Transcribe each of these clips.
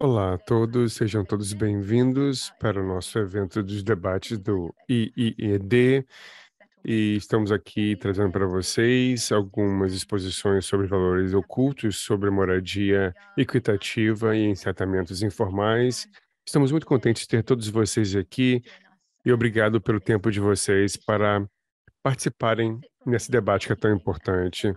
Olá a todos, sejam todos bem-vindos para o nosso evento dos debates do IIED. E estamos aqui trazendo para vocês algumas exposições sobre valores ocultos, sobre moradia equitativa e encertamentos informais. Estamos muito contentes de ter todos vocês aqui e obrigado pelo tempo de vocês para participarem nesse debate que é tão importante.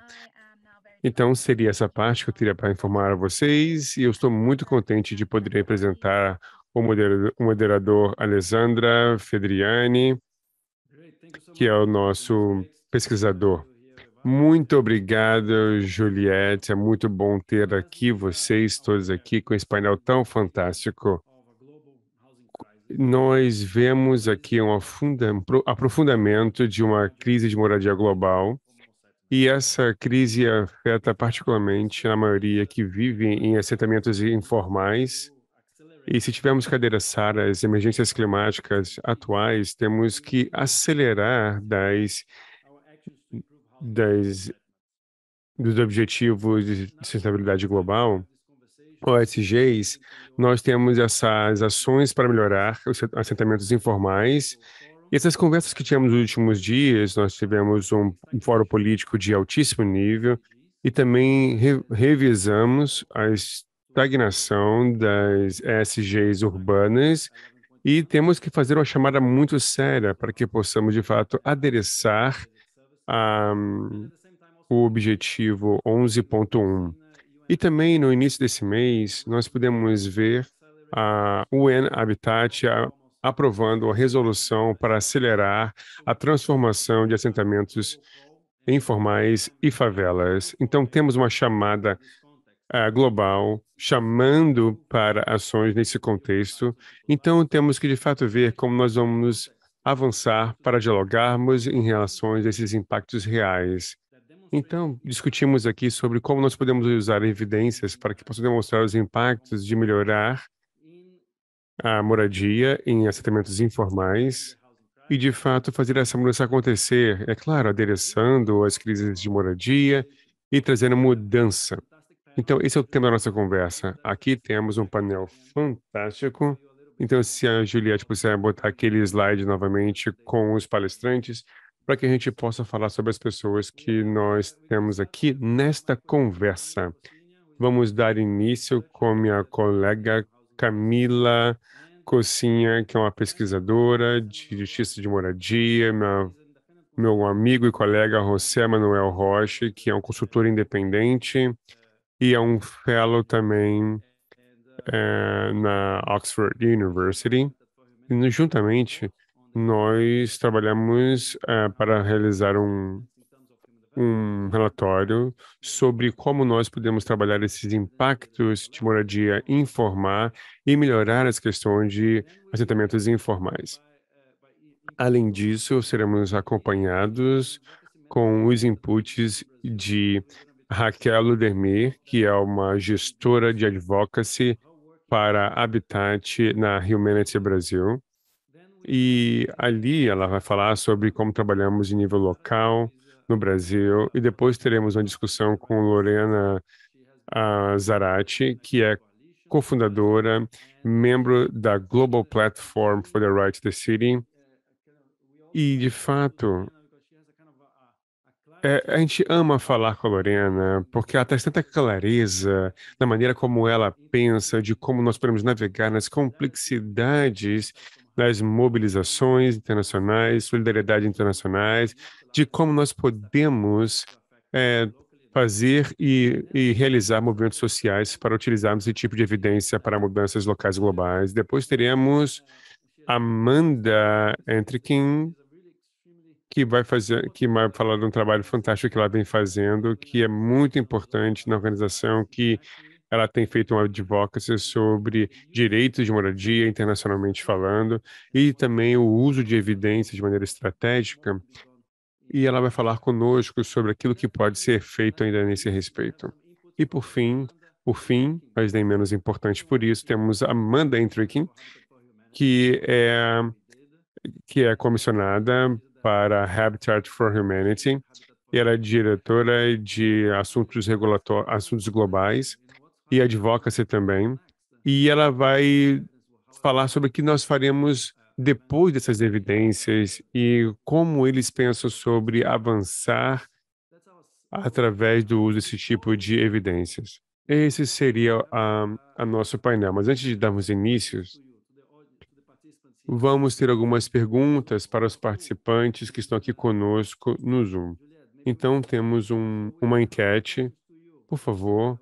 Então, seria essa parte que eu teria para informar a vocês, e eu estou muito contente de poder apresentar o moderador, o moderador Alessandra Fedriani, que é o nosso pesquisador. Muito obrigado, Juliette. É muito bom ter aqui vocês todos aqui com esse painel tão fantástico. Nós vemos aqui um aprofundamento de uma crise de moradia global e essa crise afeta particularmente a maioria que vive em assentamentos informais. E se tivermos que adereçar as emergências climáticas atuais, temos que acelerar das, das dos objetivos de sustentabilidade global, OSGs, nós temos essas ações para melhorar os assentamentos informais e essas conversas que tivemos nos últimos dias, nós tivemos um, um fórum político de altíssimo nível e também re revisamos a estagnação das SGs urbanas e temos que fazer uma chamada muito séria para que possamos, de fato, adereçar a, um, o objetivo 11.1. E também, no início desse mês, nós pudemos ver a UN Habitat aprovando a resolução para acelerar a transformação de assentamentos informais e favelas. Então, temos uma chamada uh, global chamando para ações nesse contexto. Então, temos que, de fato, ver como nós vamos avançar para dialogarmos em relação a esses impactos reais. Então, discutimos aqui sobre como nós podemos usar evidências para que possam demonstrar os impactos de melhorar a moradia em assentamentos informais e, de fato, fazer essa mudança acontecer, é claro, adereçando as crises de moradia e trazendo mudança. Então, esse é o tema da nossa conversa. Aqui temos um painel fantástico. Então, se a Juliette puder botar aquele slide novamente com os palestrantes, para que a gente possa falar sobre as pessoas que nós temos aqui nesta conversa. Vamos dar início com minha colega Camila Cocinha, que é uma pesquisadora de justiça de moradia, minha, meu amigo e colega José Manuel Rocha, que é um consultor independente e é um fellow também é, na Oxford University. E, juntamente, nós trabalhamos é, para realizar um um relatório sobre como nós podemos trabalhar esses impactos de moradia informar e melhorar as questões de assentamentos informais. Além disso, seremos acompanhados com os inputs de Raquel Ludermir, que é uma gestora de advocacy para Habitat na Humanity Brasil. E ali ela vai falar sobre como trabalhamos em nível local, no Brasil, e depois teremos uma discussão com Lorena ah, Zarate, que é cofundadora, membro da Global Platform for the Right to the City. E, de fato, é, a gente ama falar com a Lorena, porque ela traz tanta clareza na maneira como ela pensa, de como nós podemos navegar nas complexidades das mobilizações internacionais, solidariedade internacionais, de como nós podemos é, fazer e, e, realizar movimentos sociais para utilizarmos esse tipo de evidência para mudanças locais globais. Depois teremos Amanda Entrekin, que vai fazer, que vai falar de um trabalho fantástico que ela vem fazendo, que é muito importante na organização, que ela tem feito uma advocacy sobre direitos de moradia internacionalmente falando e também o uso de evidências de maneira estratégica. E ela vai falar conosco sobre aquilo que pode ser feito ainda nesse respeito. E por fim, por fim, mas nem menos importante por isso, temos Amanda Entrickin, que é que é comissionada para Habitat for Humanity e ela é diretora de assuntos, assuntos globais e advocacy também. E ela vai falar sobre o que nós faremos depois dessas evidências e como eles pensam sobre avançar através do uso desse tipo de evidências. Esse seria a, a nosso painel. Mas antes de darmos início vamos ter algumas perguntas para os participantes que estão aqui conosco no Zoom. Então, temos um, uma enquete. Por favor,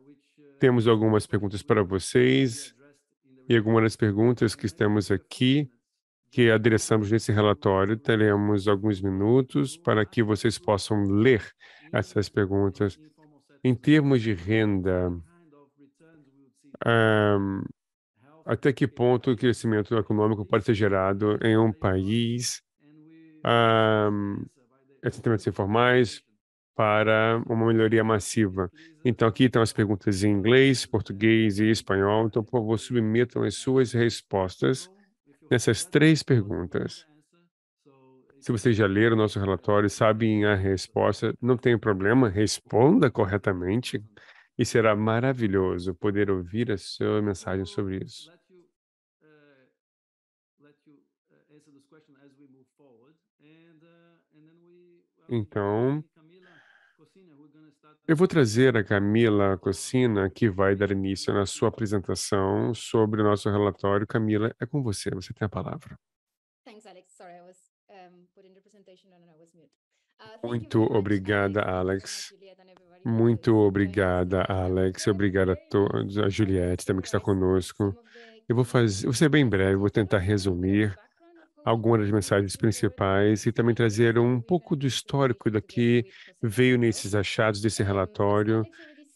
temos algumas perguntas para vocês e algumas das perguntas que estamos aqui que adereçamos nesse relatório. Teremos alguns minutos para que vocês possam ler essas perguntas. Em termos de renda, um, até que ponto o crescimento econômico pode ser gerado em um país? Um, assentamentos informais, para uma melhoria massiva. Então, aqui estão as perguntas em inglês, português e espanhol. Então, por favor, submetam as suas respostas nessas três perguntas. Se vocês já leram o nosso relatório e sabem a resposta, não tem problema, responda corretamente e será maravilhoso poder ouvir a sua mensagem sobre isso. Então, eu vou trazer a Camila Cocina, que vai dar início na sua apresentação sobre o nosso relatório. Camila, é com você, você tem a palavra. Uh, Muito obrigada, Alex. Muito obrigada, Alex. Obrigada a todos, a Juliette também que está conosco. Eu vou fazer, vou ser bem breve, vou tentar resumir algumas das mensagens principais e também trazer um pouco do histórico do que veio nesses achados desse relatório.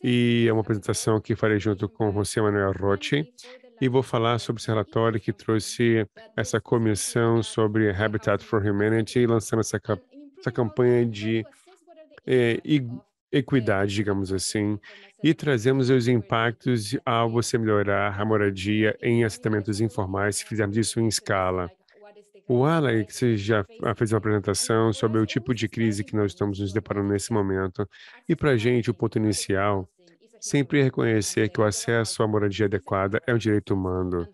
E é uma apresentação que farei junto com José Manuel Roche. E vou falar sobre esse relatório que trouxe essa comissão sobre Habitat for Humanity, lançando essa, essa campanha de é, equidade, digamos assim, e trazemos os impactos ao você melhorar a moradia em assentamentos informais, se fizermos isso em escala. O Alex já fez uma apresentação sobre o tipo de crise que nós estamos nos deparando nesse momento. E para a gente, o ponto inicial sempre reconhecer que o acesso à moradia adequada é um direito humano.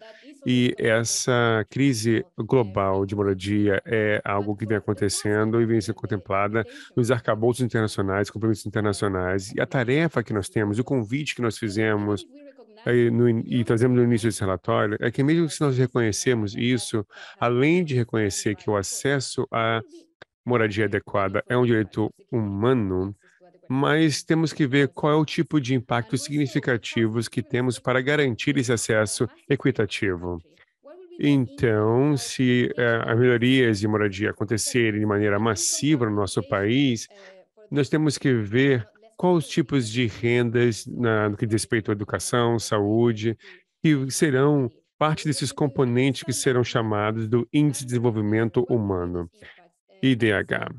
E essa crise global de moradia é algo que vem acontecendo e vem sendo contemplada nos arcabouços internacionais, compromissos internacionais. E a tarefa que nós temos, o convite que nós fizemos e, trazemos no início desse relatório, é que mesmo se nós reconhecermos isso, além de reconhecer que o acesso à moradia adequada é um direito humano, mas temos que ver qual é o tipo de impactos significativos que temos para garantir esse acesso equitativo. Então, se eh, as melhorias de moradia acontecerem de maneira massiva no nosso país, nós temos que ver quais os tipos de rendas na, no que diz respeito à educação, saúde, que serão parte desses componentes que serão chamados do Índice de Desenvolvimento Humano, IDH.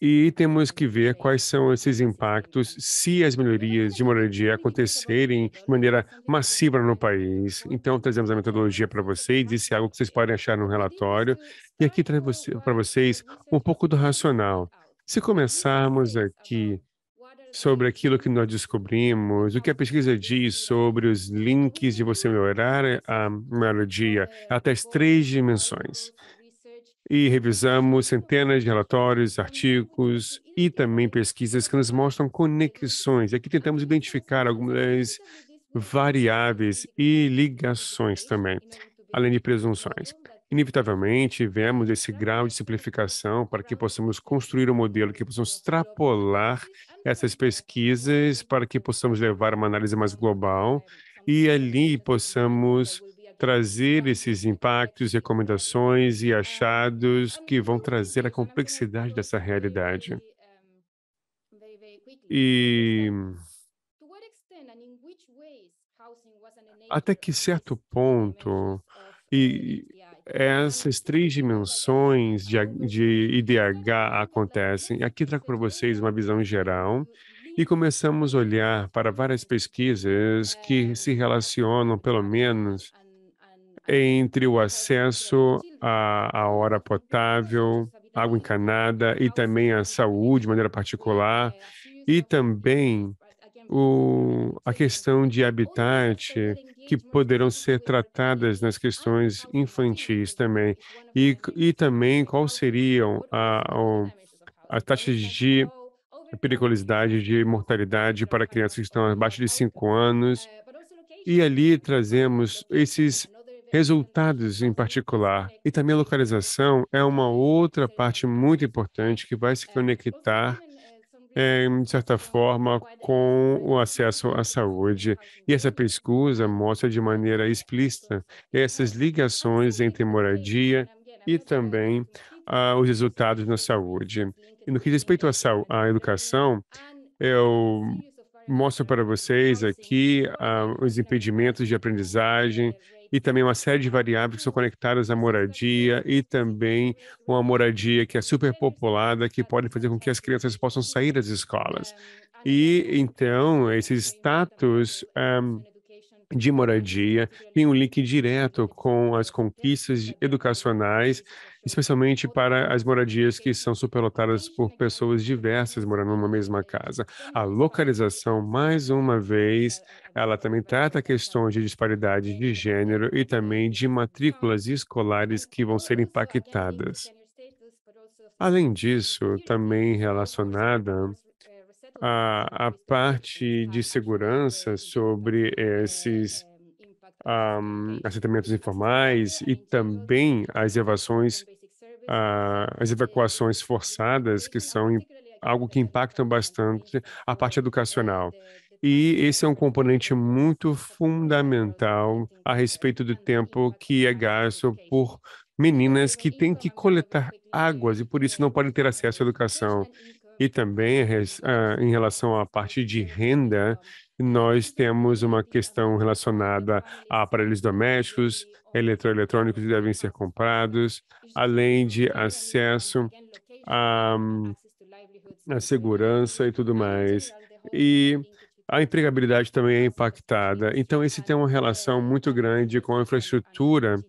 E temos que ver quais são esses impactos se as melhorias de moradia acontecerem de maneira massiva no país. Então, trazemos a metodologia para vocês, isso é algo que vocês podem achar no relatório. E aqui traz para vocês um pouco do racional. Se começarmos aqui sobre aquilo que nós descobrimos, o que a pesquisa diz sobre os links de você melhorar a melodia até as três dimensões. E revisamos centenas de relatórios, artigos e também pesquisas que nos mostram conexões. Aqui tentamos identificar algumas variáveis e ligações também, além de presunções. Inevitavelmente, vemos esse uhum. grau de simplificação para que uhum. possamos construir um modelo que possamos extrapolar essas pesquisas para que possamos levar uma análise mais global e ali possamos trazer esses impactos, recomendações e achados que vão trazer a complexidade dessa realidade. E até que certo ponto, e essas três dimensões de, de IDH acontecem. Aqui trago para vocês uma visão geral e começamos a olhar para várias pesquisas que se relacionam, pelo menos, entre o acesso à, à hora potável, água encanada e também à saúde de maneira particular, e também o, a questão de habitat que poderão ser tratadas nas questões infantis também e, e também qual seriam a, a, a taxa de periculosidade de mortalidade para crianças que estão abaixo de 5 anos e ali trazemos esses resultados em particular. E também a localização é uma outra parte muito importante que vai se conectar é, de certa forma, com o acesso à saúde. E essa pesquisa mostra de maneira explícita essas ligações entre moradia e também ah, os resultados na saúde. E no que diz respeito à, à educação, eu mostro para vocês aqui ah, os impedimentos de aprendizagem e também uma série de variáveis que são conectadas à moradia e também uma moradia que é superpopulada, que pode fazer com que as crianças possam sair das escolas. E então, esse status um, eh, de moradia tem um link direto com as conquistas educacionais especialmente para as moradias que são superlotadas por pessoas diversas morando numa mesma casa. A localização, mais uma vez, ela também trata questões de disparidade de gênero e também de matrículas escolares que vão ser impactadas. Além disso, também relacionada à, à parte de segurança sobre esses um, ah, assentamentos informais e também as evasões ah, as evacuações forçadas, que são algo que impactam bastante a parte educacional. E esse é um componente muito fundamental a respeito do tempo que é gasto por meninas que têm que coletar águas e por isso não podem ter acesso à educação. E também eh, ah, em relação à parte de renda, nós temos uma questão relacionada a aparelhos domésticos, eletroeletrônicos que devem ser comprados, além de acesso à, hum, à segurança e tudo mais. E a empregabilidade também é impactada. Então, esse tem uma relação muito grande com a infraestrutura,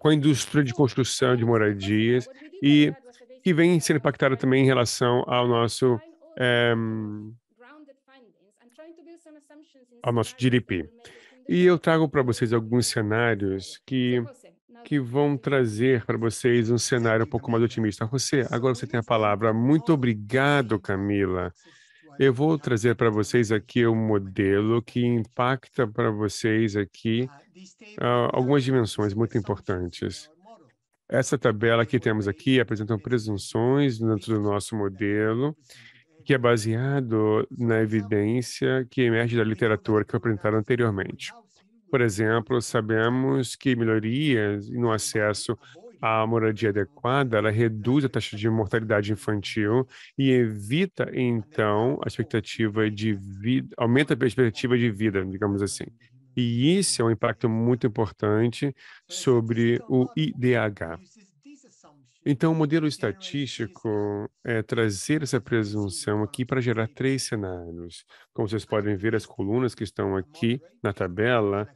com a indústria de construção de moradias e que vem sendo impactada também em relação ao nosso é, ao nosso GDP. E eu trago para vocês alguns cenários que, que vão trazer para vocês um cenário um pouco mais otimista. Você, agora você tem a palavra. Muito obrigado, Camila. Eu vou trazer para vocês aqui um modelo que impacta para vocês aqui uh, algumas dimensões muito importantes. Essa tabela que temos aqui apresentam presunções dentro do nosso modelo que é baseado na evidência que emerge da literatura que eu apresentei anteriormente. Por exemplo, sabemos que melhorias no acesso à moradia adequada, ela reduz a taxa de mortalidade infantil e evita, então, a expectativa de vida, aumenta a perspectiva de vida, digamos assim. E isso é um impacto muito importante sobre o IDH. Então, o modelo estatístico é trazer essa presunção aqui para gerar três cenários. Como vocês podem ver, as colunas que estão aqui na tabela,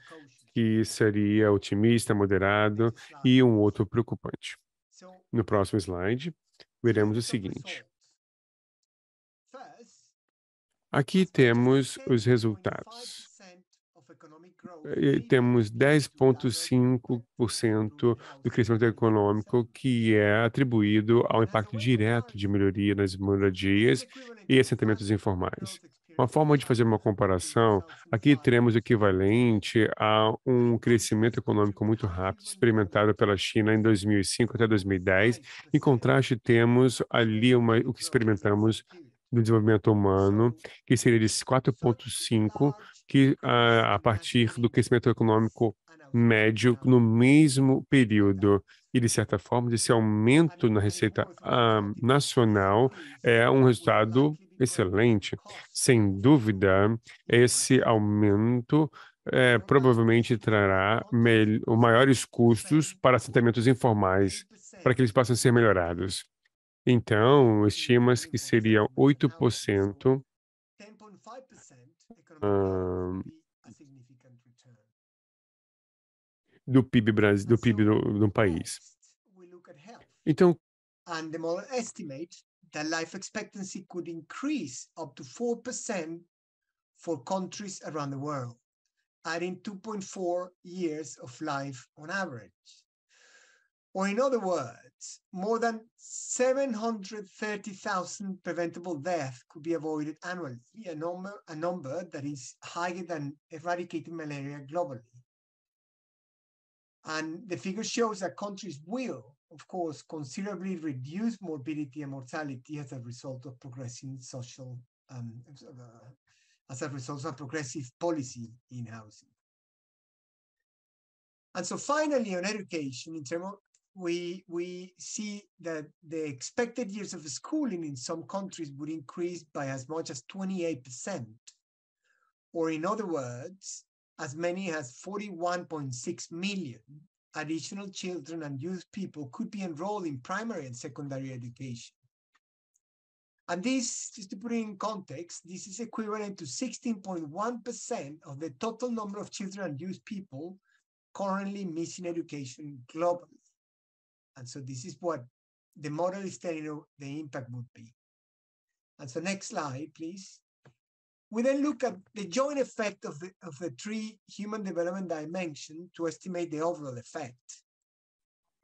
que seria otimista, moderado e um outro preocupante. No próximo slide, veremos o seguinte. Aqui temos os resultados temos 10,5% do crescimento econômico que é atribuído ao impacto direto de melhoria nas moradias e assentamentos informais. Uma forma de fazer uma comparação, aqui teremos o equivalente a um crescimento econômico muito rápido experimentado pela China em 2005 até 2010. Em contraste, temos ali uma, o que experimentamos do desenvolvimento humano, que seria de 4,5, que a, ah, a partir do crescimento econômico médio no mesmo período. E, de certa forma, esse aumento na receita um, ah, nacional é um resultado excelente. Sem dúvida, esse aumento é, provavelmente trará maiores custos para assentamentos informais, para que eles possam ser melhorados. Então, estima-se que seria 8%. Uh, ah, do PIB, Brasil, do, PIB do, do país. Então, and the model estimate that life expectancy could increase up to 4% for countries around the world, adding 2.4 years of life on average. Or, in other words, more than 730,000 preventable deaths could be avoided annually, a number, a number that is higher than eradicating malaria globally. And the figure shows that countries will, of course, considerably reduce morbidity and mortality as a result of progressing social, um, as uh, a result of progressive policy in housing. And so finally, on education, in terms of, we we see that the expected years of schooling in some countries would increase by as much as 28%, or in other words, as many as 41.6 million additional children and youth people could be enrolled in primary and secondary education. And this, just to put it in context, this is equivalent to 16.1% of the total number of children and youth people currently missing education globally. And so this is what the model is telling you the impact would be. And so next slide, please. We then look at the joint effect of the, of the three human development dimension to estimate the overall effect.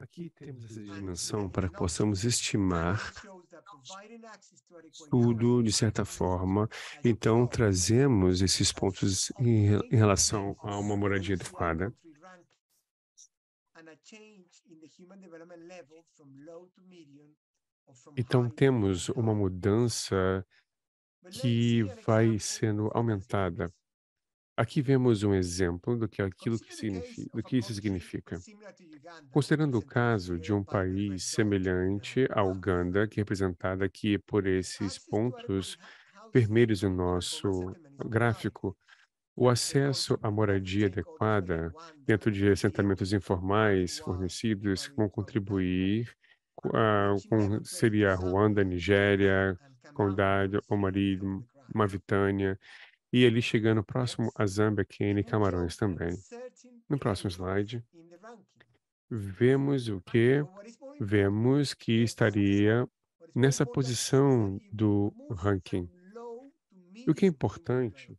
Aqui temos essa dimensão para que possamos estimar tudo de certa forma. Então, trazemos esses pontos em, em relação a uma moradia adequada então temos uma mudança que vai sendo aumentada. Aqui vemos um exemplo do que é aquilo que significa, do que isso significa. Considerando o caso de um país semelhante à Uganda, que é representada aqui por esses pontos vermelhos no nosso gráfico, o acesso à moradia adequada dentro de assentamentos informais fornecidos vão contribuir uh, com seria Ruanda, Nigéria, Condado, Omari, Mavitânia e ali chegando próximo a Zâmbia, Quênia e Camarões também. No próximo slide, vemos o que? Vemos que estaria nessa posição do ranking. O que é importante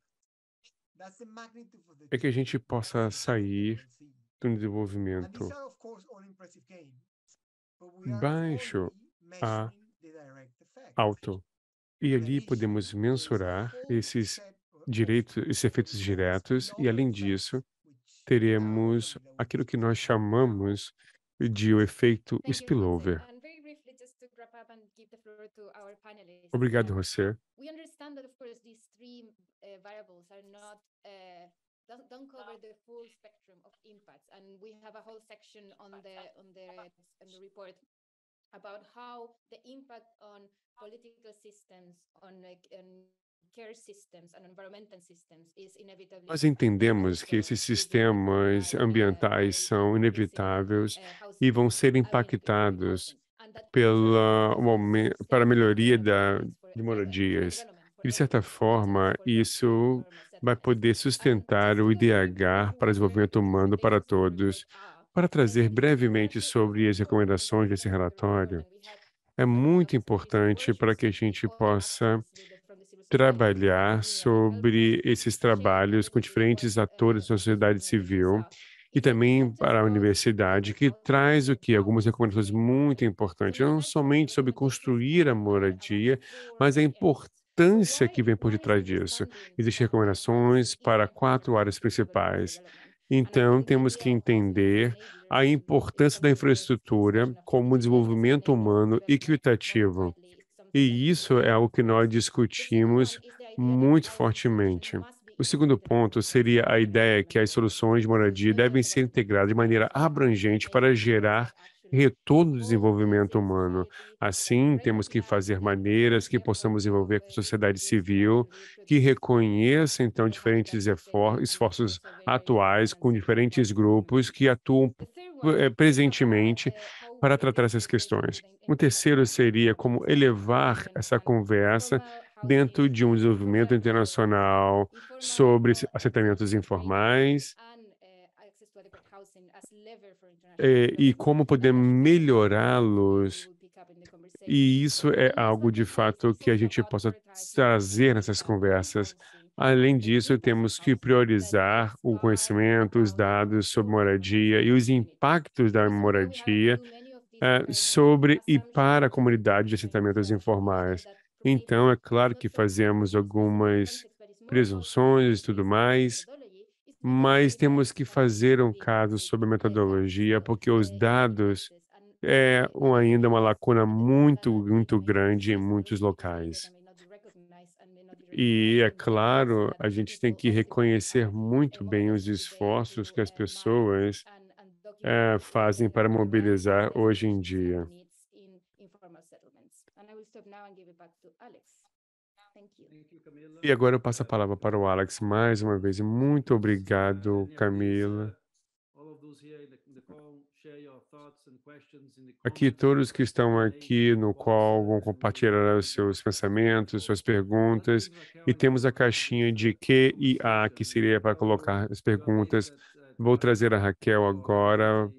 é que a gente possa sair de um desenvolvimento baixo a alto. E ali podemos mensurar esses direitos, esses efeitos diretos, e além disso, teremos aquilo que nós chamamos de o efeito spillover. Obrigado, José uh, variables are not uh, don't, don't cover the full spectrum of impacts. And we have a whole section on the on the on the report about how the impact on political systems, on, like, on Nós entendemos que esses sistemas ambientais são inevitáveis uh, e vão ser impactados pela, para a melhoria da, de moradias. De certa forma, isso vai poder sustentar o IDH para desenvolvimento humano para todos. Para trazer brevemente sobre as recomendações desse relatório, é muito importante para que a gente possa trabalhar sobre esses trabalhos com diferentes atores da sociedade civil e também para a universidade, que traz o que? Algumas recomendações muito importantes, não somente sobre construir a moradia, mas a é importância importância que vem por detrás disso. Existem recomendações para quatro áreas principais. Então, temos que entender a importância da infraestrutura como desenvolvimento humano equitativo. E isso é algo que nós discutimos muito fortemente. O segundo ponto seria a ideia que as soluções de moradia devem ser integradas de maneira abrangente para gerar retorno do desenvolvimento humano. Assim, temos que fazer maneiras que possamos envolver com a sociedade civil, que reconheça, então, diferentes esforços atuais com diferentes grupos que atuam eh, presentemente para tratar essas questões. O terceiro seria como elevar essa conversa dentro de um desenvolvimento internacional sobre assentamentos informais, é, e como poder então, melhorá-los. E isso é então, algo de fato que a gente possa trazer nessas né, conversas. Assim, Além é, disso, temos que priorizar o conhecimento, os dados sobre moradia e os impactos da né, moradia uh, sobre e para a comunidade de assentamentos informais. Então, é claro que fazemos algumas presunções e tudo mais, mas temos que fazer um caso sobre metodologia, porque os dados é ainda uma lacuna muito, muito grande em muitos locais. E, é claro, a gente tem que reconhecer muito bem os esforços que as pessoas é, fazem para mobilizar hoje em dia. E agora eu passo a palavra para o Alex mais uma vez. Muito obrigado, Camila. Aqui, todos que estão aqui no qual vão compartilhar os seus pensamentos, suas perguntas, e temos a caixinha de Q e A, que seria para colocar as perguntas. Vou trazer a Raquel agora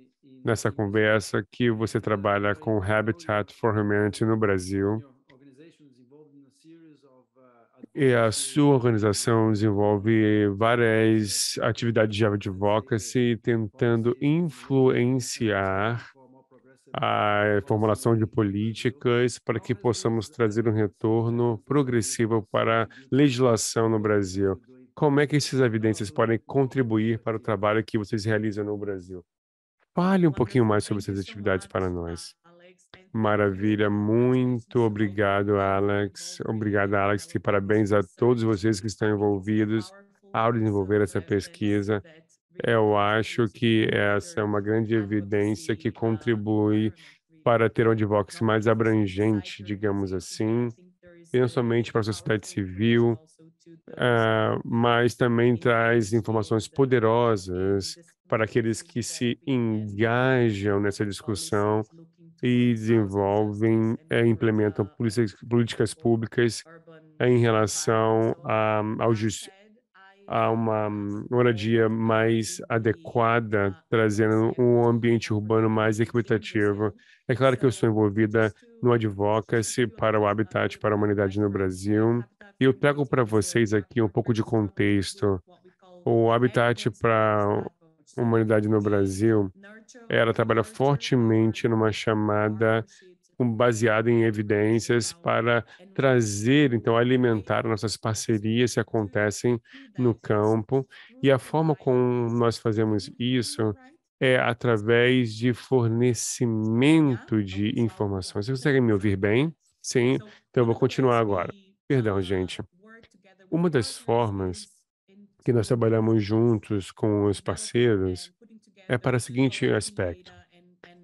nessa conversa que você trabalha com Habitat for Humanity no Brasil. E a sua organização desenvolve várias atividades de advocacy tentando influenciar a formulação de políticas para que possamos trazer um retorno progressivo para a legislação no Brasil. Como é que essas evidências podem contribuir para o trabalho que vocês realizam no Brasil? Fale um pouquinho mais sobre essas atividades para nós. Maravilha, muito obrigado, Alex. Obrigado, Alex, e parabéns a todos vocês que estão envolvidos ao desenvolver essa pesquisa. Eu acho que essa é uma grande evidência que contribui para ter um advocacy mais abrangente, digamos assim, não somente para a sociedade civil, uh, mas também traz informações poderosas para aqueles que se engajam nessa discussão e desenvolvem e eh, implementam políticas públicas eh, em relação a, a uma moradia mais adequada, trazendo um ambiente urbano mais equitativo. É claro que eu sou envolvida no advocacy para o Habitat para a Humanidade no Brasil, e eu trago para vocês aqui um pouco de contexto. O Habitat para humanidade no Brasil, ela trabalha fortemente numa chamada baseada em evidências para trazer, então, alimentar nossas parcerias que acontecem no campo. E a forma como nós fazemos isso é através de fornecimento de informações. Vocês conseguem me ouvir bem? Sim? Então, eu vou continuar agora. Perdão, gente. Uma das formas que nós trabalhamos juntos com os parceiros é para o seguinte aspecto.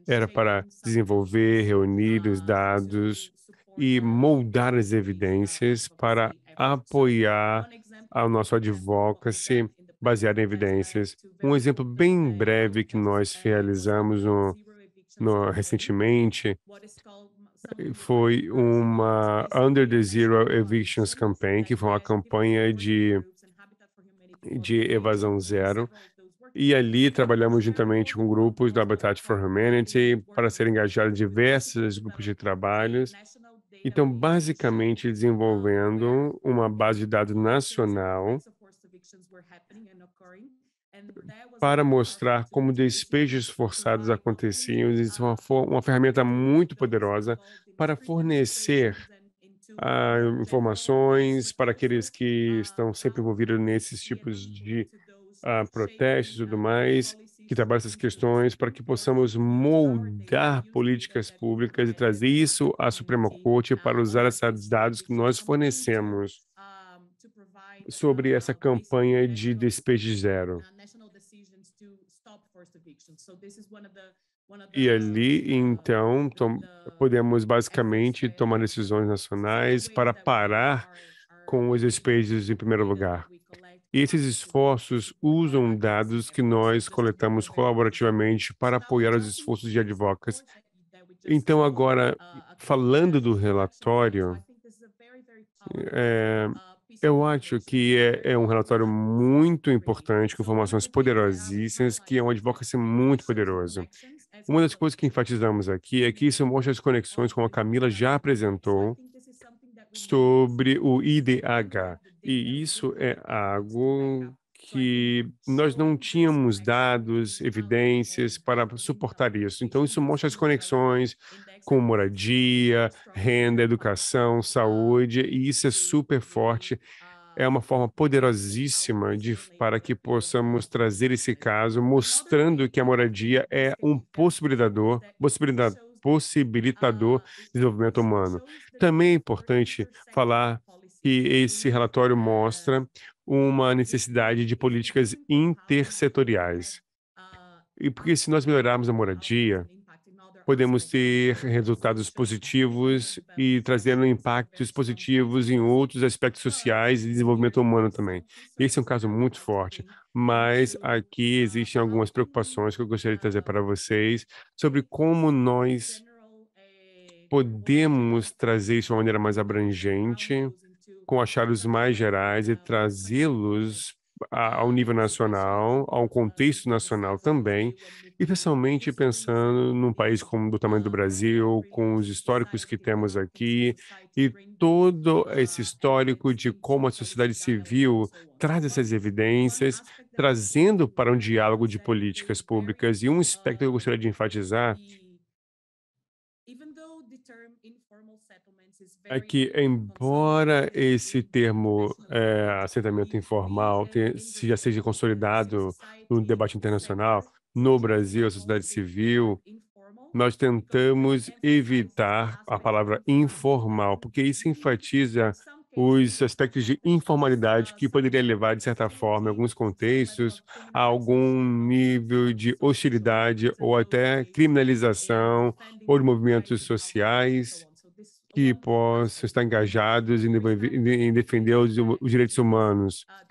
Era para desenvolver, reunir os ah, dados e moldar as evidências para é apoiar a nosso advocacy baseado em evidências. Um exemplo bem breve que nós realizamos no, no, recentemente eh, foi uma Under the Zero Evictions Campaign, que foi uma campanha de de Evasão Zero. E ali trabalhamos juntamente com grupos do Habitat for Humanity para ser engajado em diversos grupos de trabalhos. Então, basicamente, desenvolvendo uma base de dados nacional para mostrar como despejos forçados aconteciam. Isso é uma, uma ferramenta muito poderosa para fornecer ah, né, informações para aqueles que estão sempre ah, envolvidos nesses tipos de uh, protestos e tudo né, mais, que trabalham essas questões, para que né, possamos moldar políticas públicas e trazer isso à Suprema assim Corte para usar esses dados que nós fornecemos sobre essa campanha de despejo zero. Uh, e ali, então, podemos basicamente tomar decisões nacionais para parar com os despejos em primeiro lugar. E esses esforços usam dados que nós coletamos colaborativamente para apoiar os esforços de advocas. Então, agora, uh, falando do relatório, é, eu acho que é, é, um relatório muito importante, com informações poderosíssimas, que é um advocacy muito poderoso. Uma das coisas que enfatizamos aqui é que isso mostra as conexões, como a Camila já apresentou, sobre o IDH. E isso é algo que nós não tínhamos dados, evidências para suportar isso. Então, isso mostra as conexões com moradia, renda, educação, saúde, e isso é super forte. É uma forma poderosíssima de, para que possamos trazer esse caso, mostrando que a moradia é um possibilitador, possibilidade, possibilitador de desenvolvimento humano. Também é importante falar que esse relatório mostra uma necessidade de políticas intersetoriais. E porque se nós melhorarmos a moradia, podemos ter resultados positivos e trazendo impactos positivos em outros aspectos sociais e desenvolvimento humano também. Esse é um caso muito forte, mas aqui existem algumas preocupações que eu gostaria de trazer para vocês sobre como nós podemos trazer isso de uma maneira mais abrangente com achados mais gerais e trazê-los ao nível nacional, a um contexto nacional também, especialmente pensando num país como do tamanho do Brasil, com os históricos que temos aqui e todo esse histórico de como a sociedade civil traz essas evidências, trazendo para um diálogo de políticas públicas. E um aspecto que eu gostaria de enfatizar né? é que, embora esse termo é, assentamento informal tenha, se já seja consolidado no debate né? internacional, no Brasil, a sociedade civil, nós tentamos evitar a palavra informal, porque isso enfatiza os aspectos de informalidade que poderia levar, de certa forma, em alguns contextos, a algum nível de hostilidade ou até criminalização ou de movimentos sociais que possam estar engajados em defender os, direitos humanos. Ah,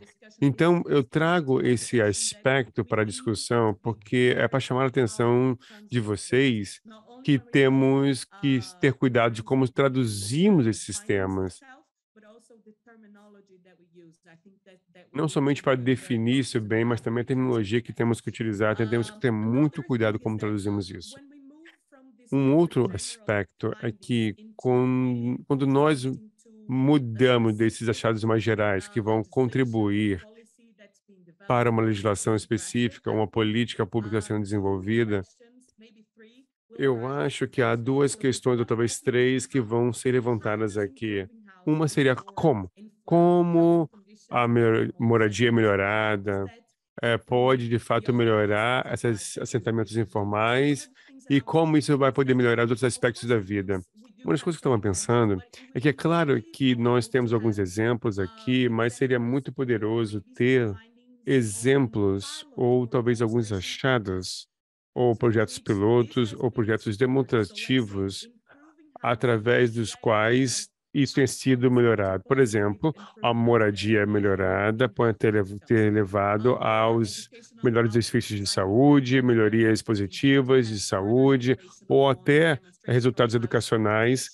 então, eu trago esse aspecto para a discussão porque é para chamar a atenção de vocês que temos que ter ah, cuidado de como traduzimos esses temas não somente para definir isso bem, mas também a terminologia que temos que utilizar, temos que ter muito cuidado como traduzimos uh, isso. Um outro aspecto é que quando nós mudamos desses achados mais gerais que vão uh, contribuir para uma legislação específica, uma política pública uh, sendo desenvolvida, eu acho que há duas questões, ou talvez três, que vão ser levantadas aqui. Uma seria como como a moradia é melhorada é, pode, de fato, melhorar esses assentamentos informais e como isso vai poder melhorar os outros aspectos da vida. Uma das coisas que eu estava pensando é que é claro que nós temos alguns exemplos aqui, mas seria muito poderoso ter exemplos ou talvez alguns achados ou é projetos pilotos ou projetos demonstrativos através dos quais isso tem sido melhorado. Por exemplo, a moradia é melhorada pode ter, levado aos melhores desfechos de saúde, melhorias positivas de saúde, ou até resultados educacionais.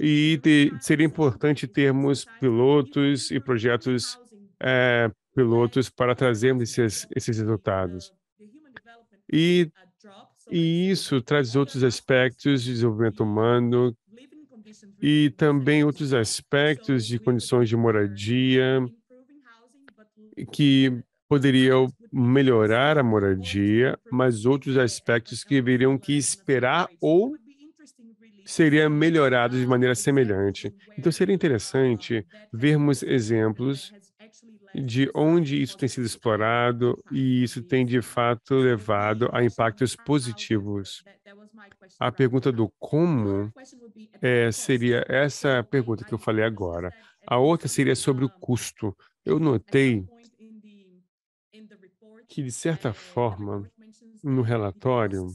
E seria importante termos pilotos e projetos é, pilotos para trazermos esses, esses resultados. E, e isso traz outros aspectos de desenvolvimento humano e também outros aspectos de condições de moradia que poderiam melhorar a moradia, mas outros aspectos que viriam que esperar ou seriam melhorados de maneira semelhante. Então seria interessante vermos exemplos de onde isso tem sido explorado e isso tem de fato levado a impactos positivos. A pergunta do como é, seria essa pergunta que eu falei agora. A outra seria sobre o custo. Eu notei que, de certa forma, no relatório,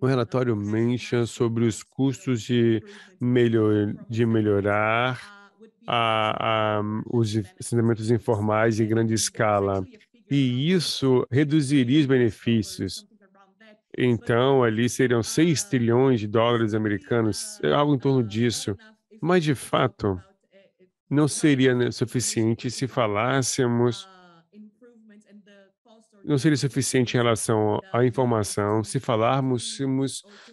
o relatório menciona sobre os custos de, melhor, de melhorar uh, a, a, os assenamentos informais em grande escala. E isso reduziria os benefícios. Então, ali seriam 6 ah. trilhões de dólares americanos, é algo em torno disso. Mas, de fato, não seria suficiente se falássemos. Não seria suficiente em relação à informação se falarmos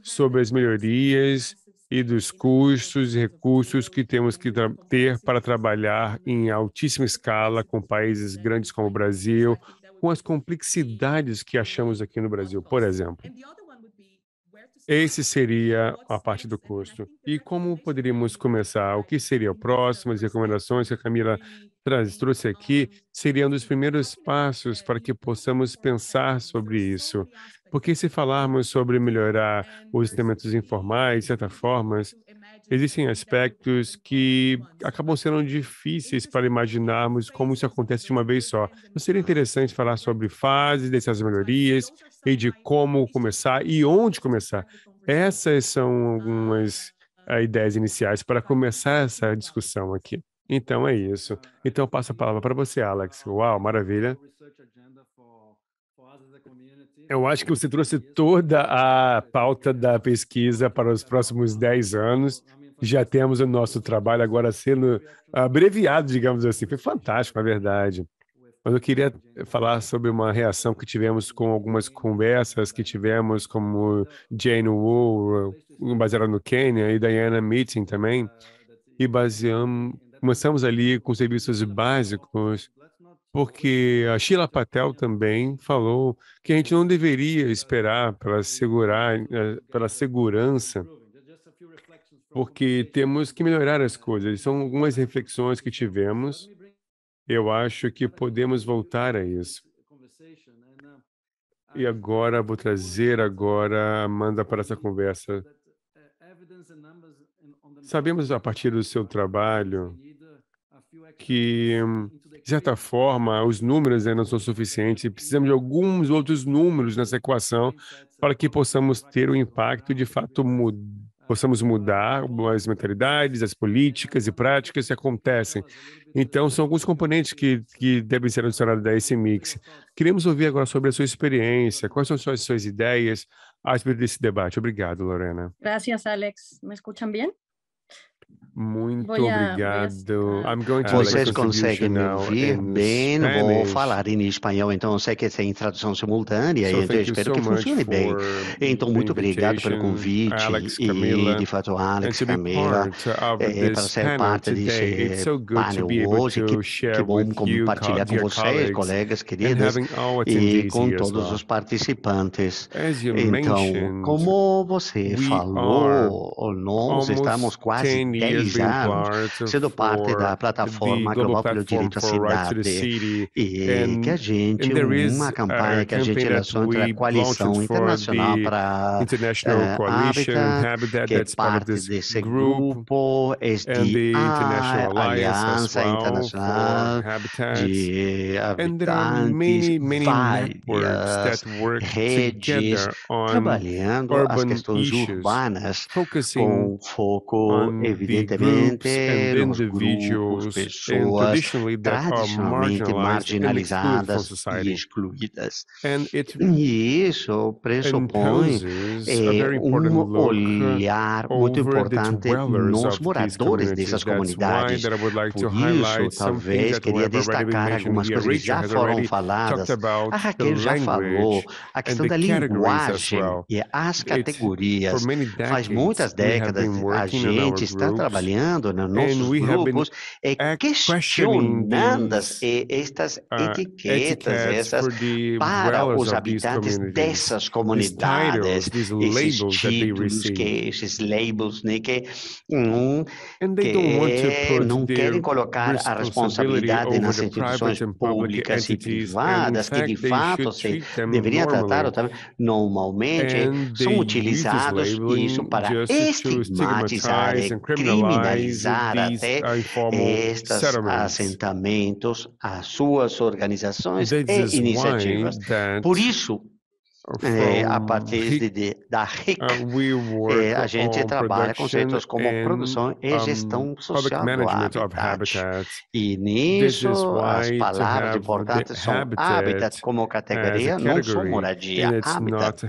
sobre as melhorias e dos custos e recursos que temos que ter para trabalhar em altíssima escala com países grandes como o Brasil, com as complexidades que achamos aqui no Brasil, por exemplo. Esse seria a parte do custo. E como poderíamos começar? O que seria o próximo? As recomendações que a Camila traz, trouxe aqui seriam um dos primeiros passos para que possamos pensar sobre isso. Porque se falarmos sobre melhorar os instrumentos informais, de certa forma, Existem aspectos que acabam sendo difíceis para imaginarmos como isso acontece de uma vez só. Então, seria interessante falar sobre fases dessas melhorias e de como começar e onde começar. Essas são algumas eh, ideias iniciais para começar essa discussão aqui. Então é isso. Então eu passo a palavra para você, Alex. Uau, maravilha. Eu acho que você trouxe toda a pauta da pesquisa para os próximos 10 anos já temos o nosso trabalho agora sendo né? abreviado, digamos assim. Foi fantástico, na verdade. Mas eu queria falar sobre uma reação que tivemos com algumas conversas que tivemos, como Jane Wu, baseada no Quênia, e né? Diana Meeting também, e baseamos, começamos ali com serviços básicos, porque né? a Sheila Patel também falou que a gente não deveria esperar segurar, eh, pela segurança porque temos que melhorar as coisas. São algumas reflexões que tivemos. Eu acho que podemos voltar a isso. E agora vou trazer agora a Amanda para essa conversa. Sabemos a partir do seu trabalho que, de certa forma, os números ainda não são suficientes. Precisamos de alguns outros números nessa equação para que possamos ter o um impacto de fato mudar possamos mudar as mentalidades, as políticas e práticas que acontecem. Então, são alguns componentes que, que devem ser adicionados a esse mix. Queremos ouvir agora sobre a sua experiência, quais são suas, suas ideias a respeito desse debate. Obrigado, Lorena. Gracias, Alex. Me escutam bem? Muito a, obrigado. Assim, tá? Vocês conseguem me ouvir bem? Spanish. Vou falar em espanhol, então sei que tem é tradução simultânea, so, então espero so que funcione bem. Então, muito obrigado pelo convite Alex, Camila, e, de fato, Alex, Camila, é, eh, para ser parte desse so hoje. Que, que bom compartilhar com vocês, colegas queridas, e com todos os participantes. Então, como você falou, nós estamos quase 10 já sendo parte da plataforma global pelo direito à cidade e que a gente uma campanha uh, que a gente lançou entre a coalição internacional para uh, eh, Habitat, que é parte desse grupo, este aliança internacional de habitantes, várias redes trabalhando as questões urbanas com foco evidentemente Evidentemente, groups grupos, pessoas tradicionalmente marginalizadas e excluídas. E isso pressupõe é, um olhar muito importante nos moradores dessas comunidades. Por isso, talvez queria destacar algumas coisas que já foram faladas. A Raquel já falou a questão da linguagem e as categorias. Faz muitas décadas a gente está trabalhando trabalhando nos né, nossos grupos é questionando estas uh, etiquetas essas para os habitantes dessas comunidades, esses títulos, que, esses labels, né, que, um, que não querem colocar a responsabilidade nas instituições públicas e privadas, que de fato se deveria tratar normalmente, são utilizados isso para estigmatizar e criminalizar criminalizar até estes assentamentos, as suas organizações e iniciativas. Por isso, é, a partir de, de, da RIC, ah, é, a gente trabalha com conceitos como produção e gestão social do habitat. E nisso, as palavras importantes são habitat como categoria, não são moradia, habitat.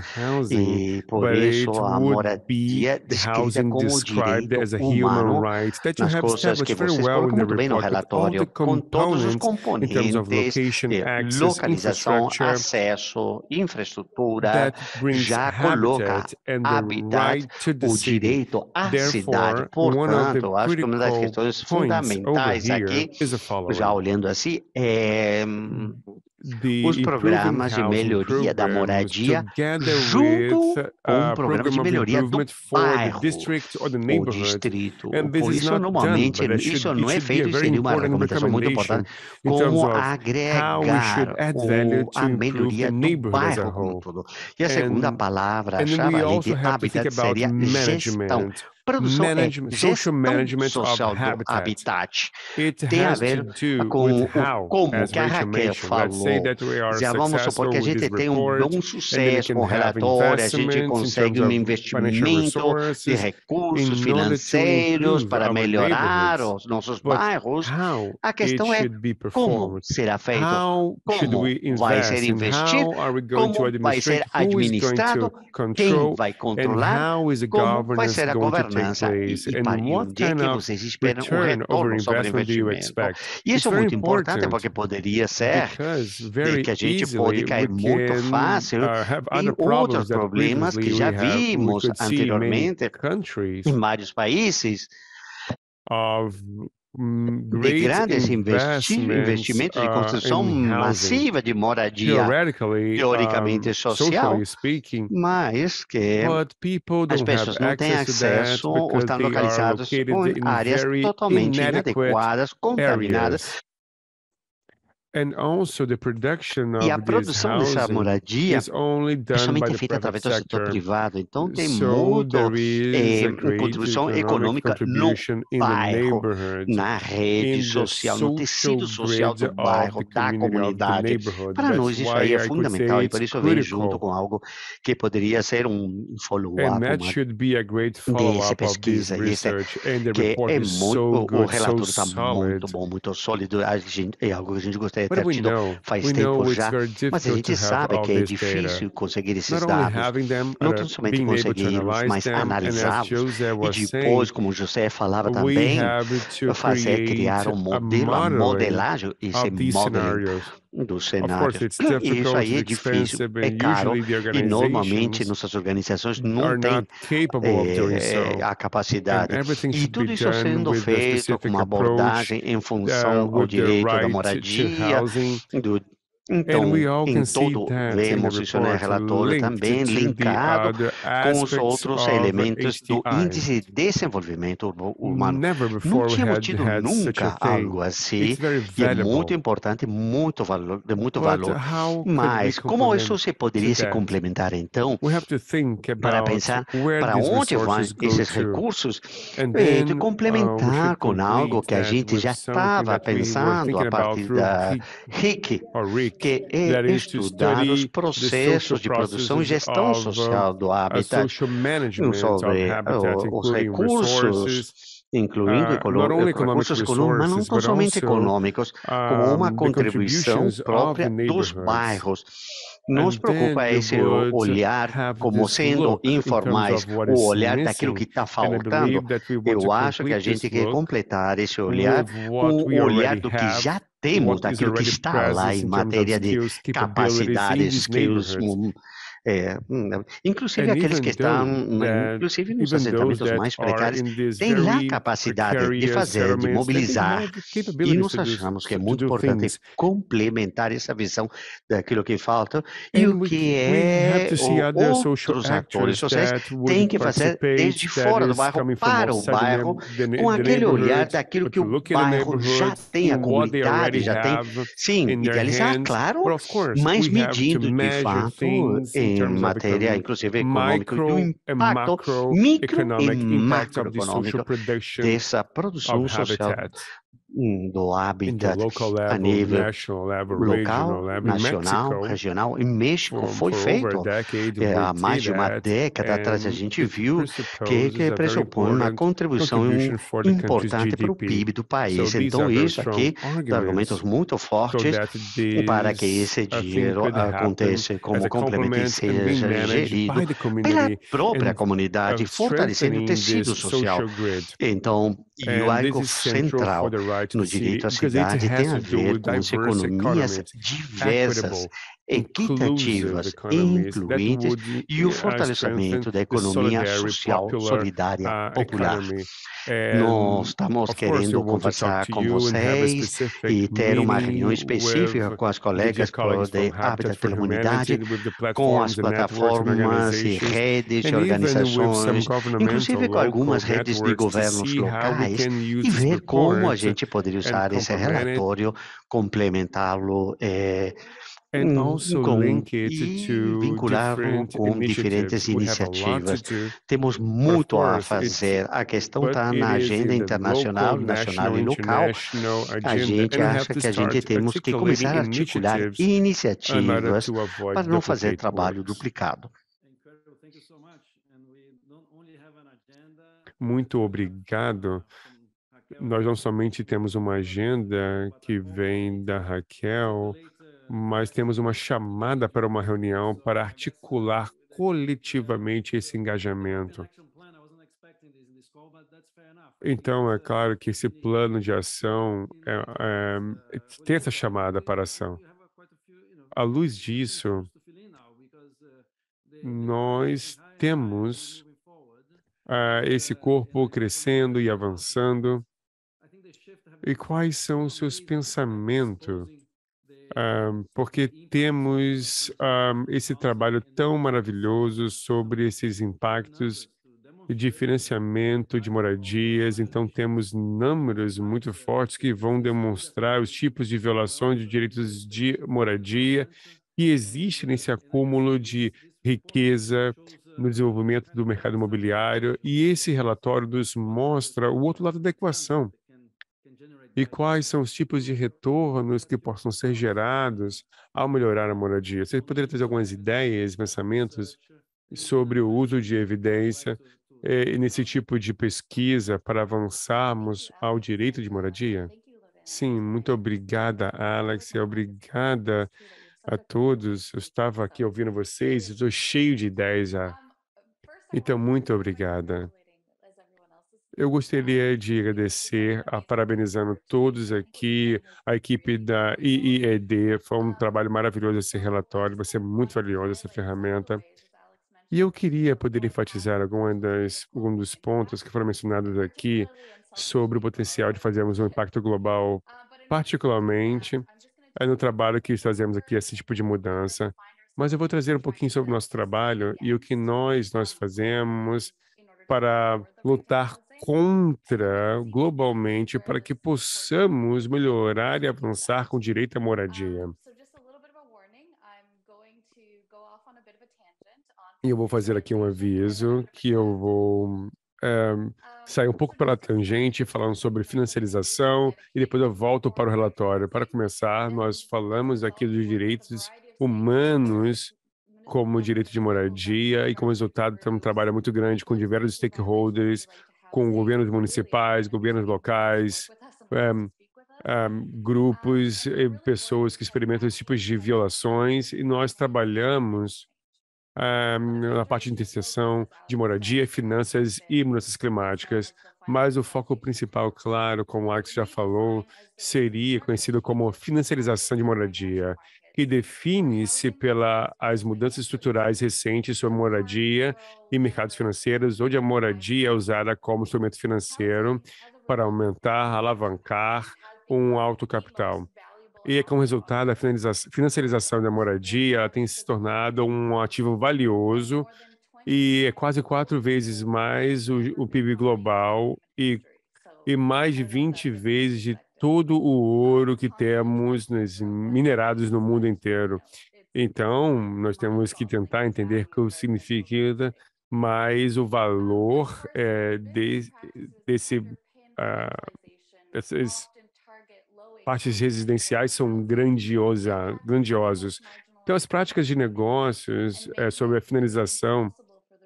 e por isso a moradia descrita como direito humano right, nas coisas que vocês well colocam muito bem no relatório, com todos os componentes de localização, acesso, infraestrutura, restaura, já coloca habitat, right o direito à cidade. Portanto, acho que uma das questões fundamentais aqui, já olhando assim, é os programas de melhoria da moradia junto uh, com o programa de melhoria do bairro ou distrito. Por isso, normalmente, isso não é feito, seria uma recomendação muito importante, como agregar o, a melhoria do bairro como todo. E a segunda palavra-chave de habitat seria gestão Produção é management, é social, management social do habitat. habitat. Tem a ver com o, como que a Raquel falou. Já vamos supor que a gente tem um bom sucesso com o relatório, a gente consegue um investimento de recursos financeiros para melhorar os nossos bairros. A questão é como será feito, como vai ser investido, como vai ser administrado, quem vai controlar, como vai ser a governança mudanza y, é e, para, y un dividendo, vocês esperam retorno sobre o investimento. E isso é muito importante porque poderia ser que a gente pode cair muito fácil uh, em outros problemas que já vimos anteriormente em vários países de grandes investi investimentos de construção massiva de moradia, teoricamente social, mas que as pessoas não têm acesso ou estão localizadas em áreas totalmente inadequadas, contaminadas, And also the production of e a produção dessa moradia é somente feita através do setor privado. Então tem so muita eh, é, contribuição econômica no bairro, na rede social, no tecido social do bairro, da comunidade. Para nós isso aí é fundamental e por isso vem junto com algo que poderia ser um follow-up dessa pesquisa. esse, que é muito, o relator está muito bom, muito sólido, é algo que a gente gostaria ter, ter faz tempo já, mas a gente sabe que é difícil conseguir esses dados, não uh, somente consegui mas analisá-los e depois, como José falava também, fazer criar um modelo, a modelagem, é esse modelo do cenário. E isso aí é difícil, é, é caro, e normalmente nossas organizações não têm é, a capacidade. E tudo isso sendo feito com uma abordagem em uh, função ao direito da moradia, do então, em todo, vemos isso no é relatório também, linkado com os outros elementos do Índice de Desenvolvimento Humano. Não tínhamos tido nunca algo assim, e é muito importante, muito valor, de muito valor. Mas como isso se poderia se complementar, então, para pensar para onde vão esses recursos e de uh, complementar com algo que a gente já estava pensando a partir da RIC, que é estudar os processos de produção e gestão uh, social do habitat, sobre os recursos incluindo ah, recursos humanos, não somente econômicos, ah, como uma contribuição própria dos bairros. Nos preocupa esse olhar como sendo informais, o olhar daquilo que está faltando. Eu acho que a gente quer completar esse olhar com o olhar do que já temos, daquilo que está lá em matéria de capacidades, skills, é, hum, né, é, inclusive aqueles que estão, inclusive nos assentamentos mais precários, têm lá a capacidade de fazer, de mobilizar. E nós achamos que é muito importante complementar essa visão daquilo que falta e o que é o, outros atores sociais têm que fazer desde fora do bairro para o bairro, com aquele olhar daquilo que o bairro já tem, a comunidade já tem. Sim, idealizar, claro, mas medindo de fato in materia inclusive economica di un impatto micro e macroeconomico dessa produzione social do hábitat level, a nível level, local, regional, nacional, Mexico, regional. Em México foi feito é, há mais de uma década atrás. A gente viu que, que pressupõe uma contribuição importante para o PIB do país. Então, isso aqui são argumentos muito fortes para que esse uh, dinheiro aconteça como complemento e seja gerido pela própria comunidade, fortalecendo o tecido social. Então, e é, o arco central no direito à cidade tem a ver com as economias diversas equitativas e incluintes e o eh, fortalecimento da economia social solidária ah, popular. Nós estamos querendo conversar com vocês e ter uma reunião específica com as colegas de Habitat pela Humanidade, com as plataformas e redes e organizações, inclusive com algumas redes de governos locais, e ver como a gente poderia usar esse relatório, complementá-lo. Eh, And hum, also com, link to com diferentes iniciativas. Temos muito a fazer. A questão está na agenda internacional, nacional e local. A gente acha que a gente temos que começar a articular iniciativas para não fazer trabalho duplicado. Muito obrigado. Nós não somente temos uma agenda que vem da Raquel, mas temos uma chamada para uma reunião para articular coletivamente esse engajamento. Então, é claro que esse plano de ação é, é, tem essa chamada para ação. À luz disso, nós temos uh, esse corpo crescendo e avançando. E quais são os seus pensamentos um, porque temos um, esse trabalho tão maravilhoso sobre esses impactos de financiamento de moradias. Então, temos números muito fortes que vão demonstrar os tipos de violações de direitos de moradia que existem nesse acúmulo de riqueza no desenvolvimento do mercado imobiliário. E esse relatório nos mostra o outro lado da equação e quais são os tipos de retornos que possam ser gerados ao melhorar a moradia. Você poderia trazer algumas ideias, pensamentos sobre o uso de evidência eh, nesse tipo de pesquisa para avançarmos ao direito de moradia? Sim, muito obrigada, Alex, obrigada a todos. Eu estava aqui ouvindo vocês, estou cheio de ideias já. Então, muito obrigada. Eu gostaria de agradecer, a parabenizando todos aqui, a equipe da IIED. Foi um trabalho maravilhoso esse relatório, vai ser muito valioso essa ferramenta. E eu queria poder enfatizar das, alguns dos pontos que foram mencionados aqui sobre o potencial de fazermos um impacto global, particularmente eh, no trabalho que fazemos aqui, esse tipo de mudança. Mas eu vou trazer um pouquinho sobre o nosso trabalho e o que nós, nós fazemos para lutar contra globalmente uhum. para que possamos melhorar e avançar com direito à moradia. E eu vou fazer aqui um aviso que eu vou é, sair um pouco pela tangente falando sobre financiarização e depois eu volto para o relatório. Para começar, nós falamos aqui dos direitos humanos como direito de moradia e como resultado tem um trabalho muito grande com diversos stakeholders, com governos municipais, governos locais, um, eh, um, eh, grupos e pessoas que experimentam esses tipos de violações, e nós trabalhamos um, eh, na parte de interseção de moradia, finanças e mudanças climáticas. Mas o foco principal, claro, como o Alex já falou, seria conhecido como financiarização de moradia que define-se pelas mudanças estruturais recentes sobre moradia e mercados financeiros, onde a moradia é usada como instrumento financeiro para aumentar, alavancar um alto capital. E é como resultado, a financiarização da moradia tem se tornado um ativo valioso e é quase quatro vezes mais o, o PIB global e, e mais de 20 vezes de todo o ouro que temos nos minerados no mundo inteiro. Então, nós temos que tentar entender o que significa mais o valor é, de, desse, uh, dessas partes residenciais são grandiosa, grandiosos. Então, as práticas de negócios é, sobre a finalização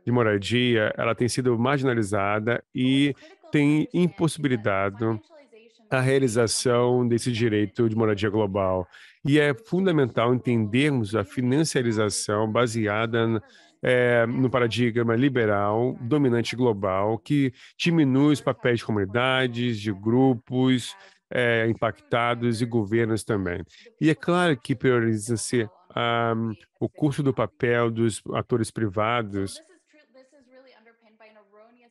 de moradia, ela tem sido marginalizada e tem impossibilitado a realização desse direito de moradia global. E é fundamental entendermos a financiarização baseada é, no paradigma liberal, dominante global, que diminui os papéis de comunidades, de grupos é, impactados e governos também. E é claro que prioriza-se um, ah, o custo do papel dos atores privados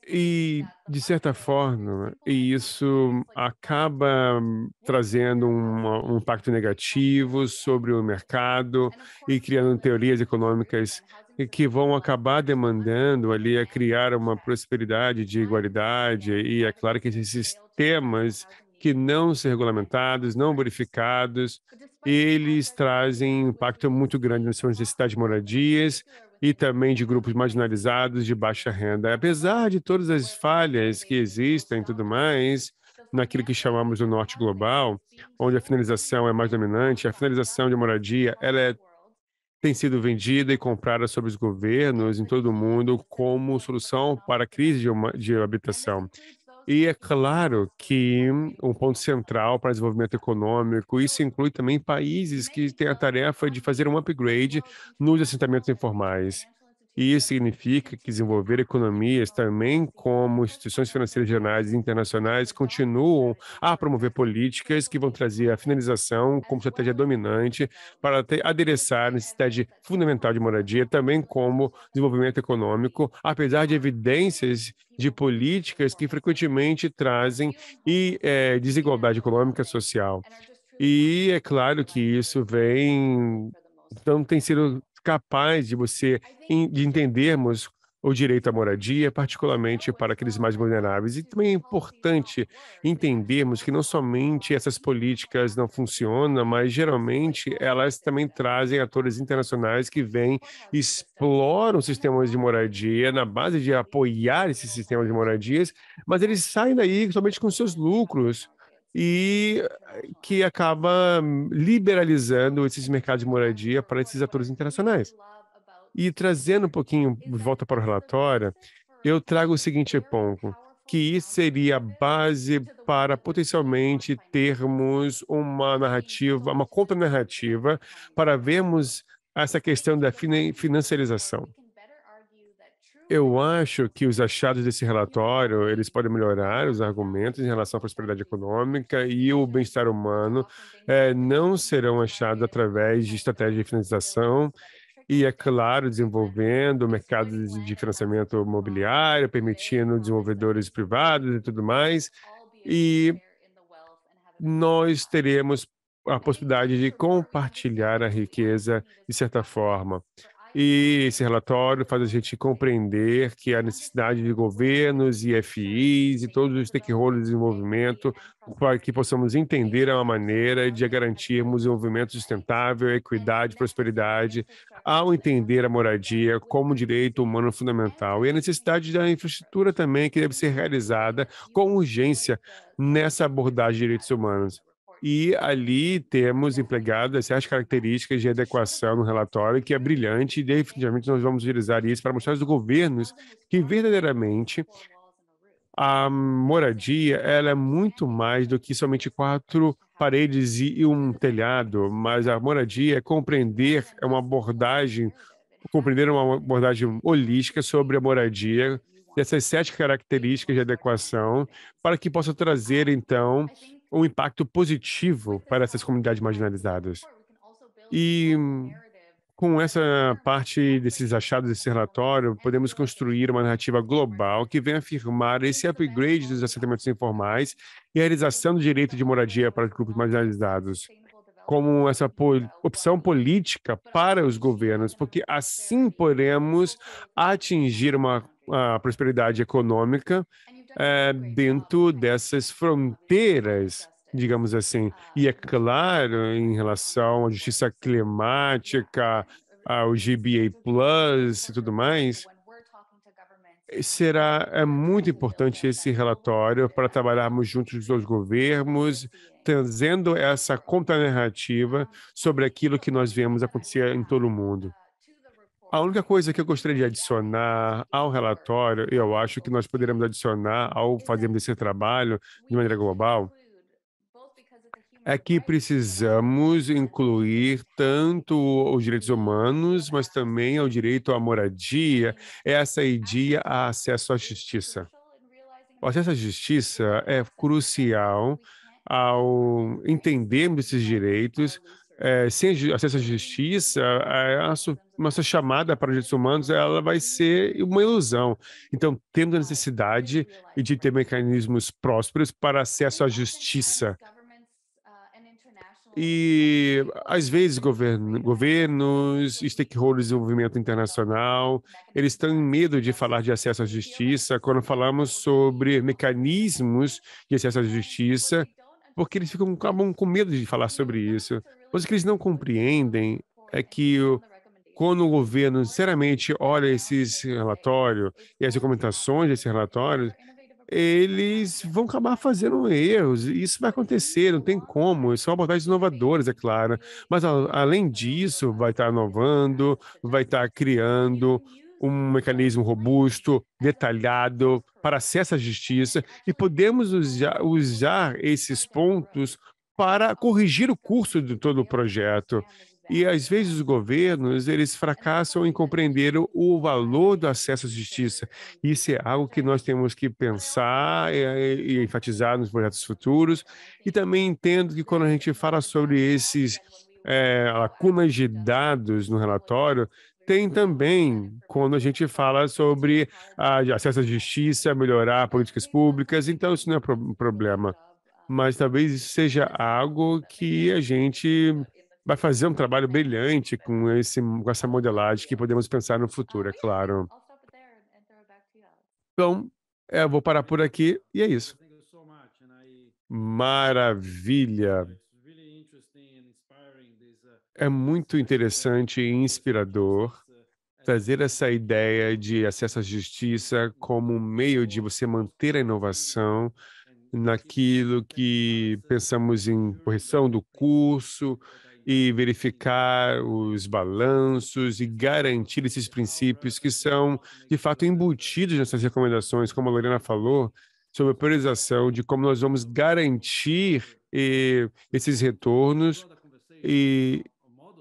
e, de certa forma, isso acaba trazendo um, um impacto negativo sobre o mercado e criando teorias econômicas que vão acabar demandando ali a criar uma prosperidade de igualdade. E é claro que esses sistemas que não são regulamentados, não verificados, eles trazem impacto muito grande nas suas necessidades de moradias, e também de grupos marginalizados de baixa renda. Apesar de todas as falhas que existem e tudo mais, naquilo que chamamos do norte global, onde a finalização é mais dominante, a finalização de moradia ela é, tem sido vendida e comprada sobre os governos em todo o mundo como solução para a crise de, uma, de habitação. E é claro que um ponto central para desenvolvimento econômico, isso inclui também países que têm a tarefa de fazer um upgrade nos assentamentos informais. E isso significa que desenvolver economias também como instituições financeiras regionais e internacionais continuam a promover políticas que vão trazer a finalização como estratégia dominante para adereçar a necessidade fundamental de moradia, também como desenvolvimento econômico, apesar de evidências de políticas que frequentemente trazem e, é, desigualdade econômica e social. E é claro que isso vem então tem sido capaz de você de entendermos o direito à moradia, particularmente para aqueles mais vulneráveis. E também é importante entendermos que não somente essas políticas não funcionam, mas geralmente elas também trazem atores internacionais que vêm e exploram sistemas de moradia na base de apoiar esses sistemas de moradias, mas eles saem daí somente com seus lucros e eh, que acaba hum, liberalizando esses mercados de moradia para esses atores internacionais. E trazendo um pouquinho de volta para o relatório, eu trago o seguinte ponto, que seria a base para potencialmente termos uma narrativa, uma contra-narrativa, para vermos essa questão da financiarização. Eu acho que os achados desse relatório, eles podem melhorar os argumentos em relação à prosperidade econômica e o bem-estar humano é, não serão achados através de estratégia de financiação e, é claro, desenvolvendo mercados de financiamento imobiliário, permitindo desenvolvedores privados e tudo mais. E nós teremos a possibilidade de compartilhar a riqueza de certa forma. E esse relatório faz a gente compreender que a necessidade de governos e FIs e todos os stakeholders de desenvolvimento para que possamos entender uma maneira de garantirmos desenvolvimento sustentável, equidade, prosperidade, ao entender a moradia como direito humano fundamental e a necessidade da infraestrutura também que deve ser realizada com urgência nessa abordagem de direitos humanos. E ali temos empregado essas características de adequação no relatório, que é brilhante, e definitivamente nós vamos utilizar isso para mostrar aos governos que verdadeiramente a moradia ela é muito mais do que somente quatro paredes e um telhado, mas a moradia é compreender, é uma abordagem, compreender uma abordagem holística sobre a moradia, dessas sete características de adequação, para que possa trazer, então, um impacto positivo para essas comunidades marginalizadas. E com essa parte desses achados desse relatório, podemos construir uma narrativa global que venha afirmar esse upgrade dos assentamentos informais e a realização do direito de moradia para os grupos marginalizados, como essa opção política para os governos, porque assim podemos atingir uma prosperidade econômica é, dentro dessas fronteiras, digamos assim. E é claro, em relação à justiça climática, ao GBA Plus e tudo mais, será é muito importante esse relatório para trabalharmos juntos com os governos, trazendo essa contranarrativa sobre aquilo que nós vemos acontecer em todo o mundo. A única coisa que eu gostaria de adicionar ao relatório, e eu acho que nós poderemos adicionar ao fazermos esse trabalho de maneira global, é que precisamos incluir tanto os direitos humanos, mas também o direito à moradia, essa é ideia a acesso à justiça. O acesso à justiça é crucial ao entendermos esses direitos, é, sem acesso à justiça, eh, a nossa, chamada para os direitos humanos ela vai ser uma ilusão. Então, temos a necessidade de ter mecanismos prósperos para acesso à justiça. E, às vezes, governos, stakeholders do movimento internacional, eles estão em medo de falar de acesso à justiça quando falamos sobre mecanismos de acesso à justiça, porque eles ficam, acabam com medo de falar sobre isso. Mas o que eles não compreendem é que quando o governo sinceramente olha esses relatórios e as recomendações desse relatórios, eles vão acabar fazendo erros. Isso vai acontecer, não tem como. São abordagens inovadoras, é claro. Mas, além disso, vai estar inovando, vai estar criando um mecanismo robusto, detalhado, para acesso à justiça. E podemos usar, usar esses pontos para corrigir o curso de todo o projeto. E às vezes os governos, eles fracassam em compreender o valor do acesso à justiça. Isso é algo que nós temos que pensar e, eh, e enfatizar nos projetos futuros. E também entendo que quando a gente fala sobre esses é, lacunas de dados no relatório, tem também quando a gente fala sobre a, acesso à justiça, melhorar políticas públicas. Então, isso não é pro problema mas talvez isso seja algo que a gente vai fazer um trabalho brilhante com, esse, com essa modelagem que podemos pensar no futuro, é claro. Então, eu vou parar por aqui e é isso. Maravilha! É muito interessante e inspirador trazer essa ideia de acesso à justiça como um meio de você manter a inovação naquilo que pensamos em correção do curso e verificar os balanços e garantir esses princípios que são, de fato, embutidos nessas recomendações, como a Lorena falou, sobre a priorização de como nós vamos garantir eh, esses retornos e,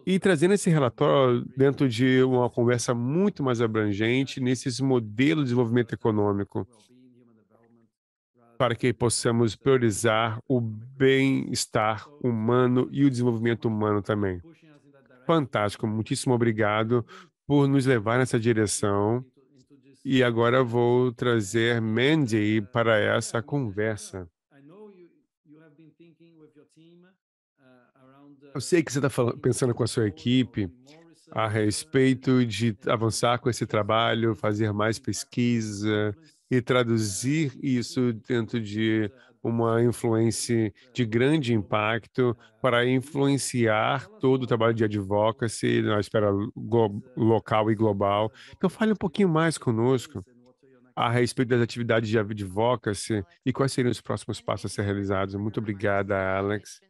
e trazendo esse relatório dentro de uma conversa muito mais abrangente nesses modelos de desenvolvimento econômico para que possamos priorizar o bem-estar humano e o desenvolvimento humano também. Fantástico, muitíssimo obrigado por nos levar nessa direção. E agora vou trazer Mandy para essa conversa. Eu sei que você está pensando com a sua equipe a respeito de avançar com esse trabalho, fazer mais pesquisa, e traduzir isso dentro de uma influência de grande impacto para influenciar todo o trabalho de advocacy na esfera local e global. Então, fale um pouquinho mais conosco a respeito das atividades de advocacy e quais seriam os próximos passos a ser realizados. Muito obrigada, Alex.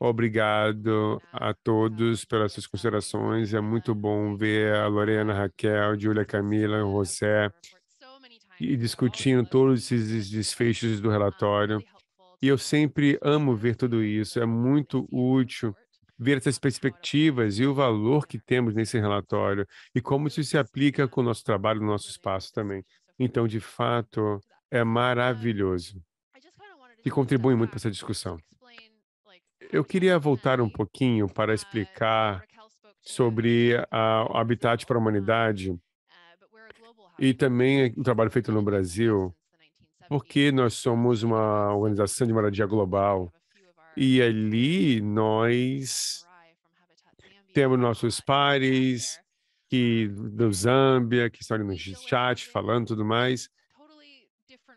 Obrigado a todos pelas suas considerações. É muito bom ver a Lorena, Raquel, Júlia, Camila, José, e discutindo todos esses desfechos do relatório. E eu sempre amo ver tudo isso, é muito útil ver essas perspectivas e o valor que temos nesse relatório e como isso se aplica com o nosso trabalho, no nosso espaço também. Então, de fato, é maravilhoso e contribui muito para essa discussão. Eu queria voltar um pouquinho para explicar sobre o Habitat para a Humanidade e também é um trabalho feito no Brasil, porque nós somos uma organização de moradia global e ali nós temos nossos pares que do Zâmbia, que estão ali no chat falando tudo mais.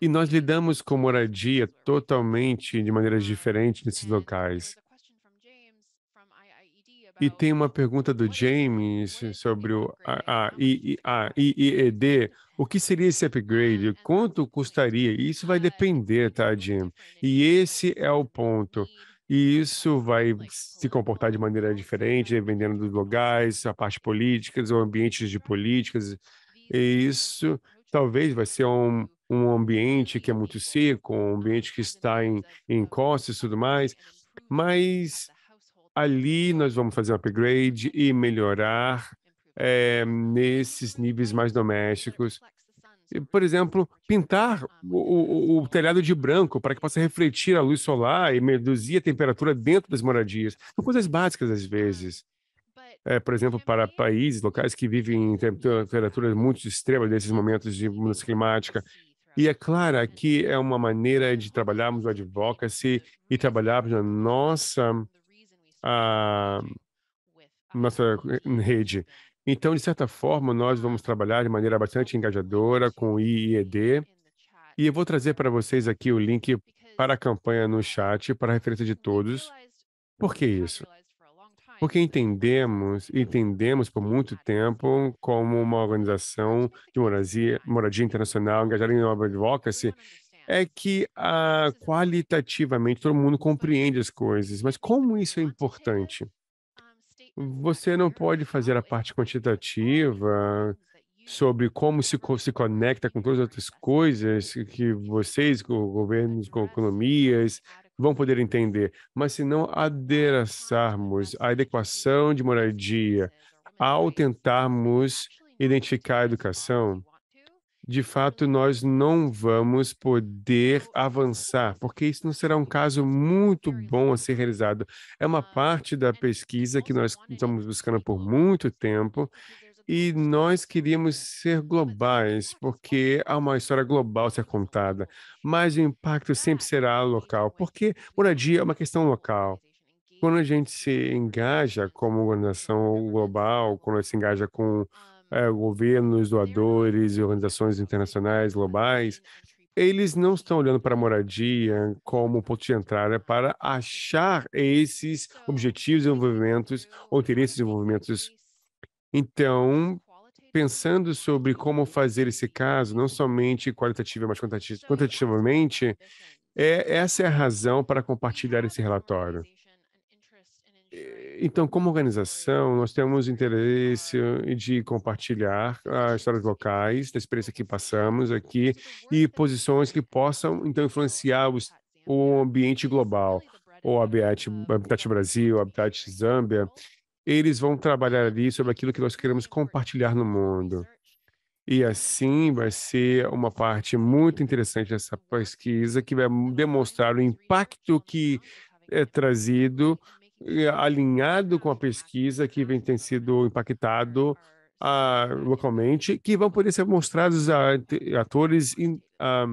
E nós lidamos com moradia totalmente de maneiras diferentes nesses locais. E tem uma pergunta do James sobre o IED. O que seria esse upgrade? Quanto custaria? Isso vai depender, tá, Jim? E esse é o ponto. E isso vai se comportar de maneira diferente, dependendo dos locais, a parte políticas, ou ambientes de políticas. E isso talvez vai ser um, um ambiente que é muito seco, um ambiente que está em, em encostas e tudo mais. Mas ali nós vamos fazer um upgrade e melhorar é, nesses níveis mais domésticos. Por exemplo, pintar o, o, o telhado de branco para que possa refletir a luz solar e reduzir a temperatura dentro das moradias. São coisas básicas às vezes. É, por exemplo, para países, locais que vivem em temperaturas muito extremas nesses momentos de mudança climática. E é claro, aqui é uma maneira de trabalharmos o advocacy e trabalharmos a nossa a ah, nossa eh, rede. Então, de certa forma, nós vamos trabalhar de maneira bastante então, engajadora com o IED. E eu vou trazer para vocês aqui o link para a campanha no chat, para referência de todos. Por que isso? Porque entendemos, entendemos por muito tempo como uma organização de moradia, moradia internacional engajada em obra de advocacy, é ah, que qualitativamente todo mundo compreende as coisas, mas como isso é importante? Ah, você não pode fazer a parte quantitativa sobre como se, se conecta com todas as outras coisas que vocês, com governos, com economias, vão poder entender. Mas se não adereçarmos a adequação de moradia ao tentarmos identificar a educação, de fato nós não vamos poder avançar, porque isso não será um caso muito bom a ser realizado. É uma parte da pesquisa que nós estamos buscando por muito tempo e nós queríamos ser globais, porque há uma história global a ser contada, mas o impacto sempre será local, porque moradia é uma questão local. Quando a gente se engaja como organização global, quando a gente se engaja com é, governos, doadores e organizações internacionais globais, eles não estão olhando para a moradia como ponto de entrada para achar esses objetivos e envolvimentos ou interesses e envolvimentos. Então, pensando sobre como fazer esse caso, não somente qualitativa, mas quantitativamente, é, essa é a razão para compartilhar esse relatório. Então, como organização, nós temos interesse de compartilhar as histórias locais, da experiência que passamos aqui e posições que possam, então, influenciar os, o ambiente global, ou Habitat, Habitat Brasil, Habitat Zâmbia. Eles vão trabalhar ali sobre aquilo que nós queremos compartilhar no mundo. E assim vai ser uma parte muito interessante dessa pesquisa que vai demonstrar o impacto que é trazido alinhado com a pesquisa que vem tem sido impactado ah, localmente, que vão poder ser mostrados a atores in, ah,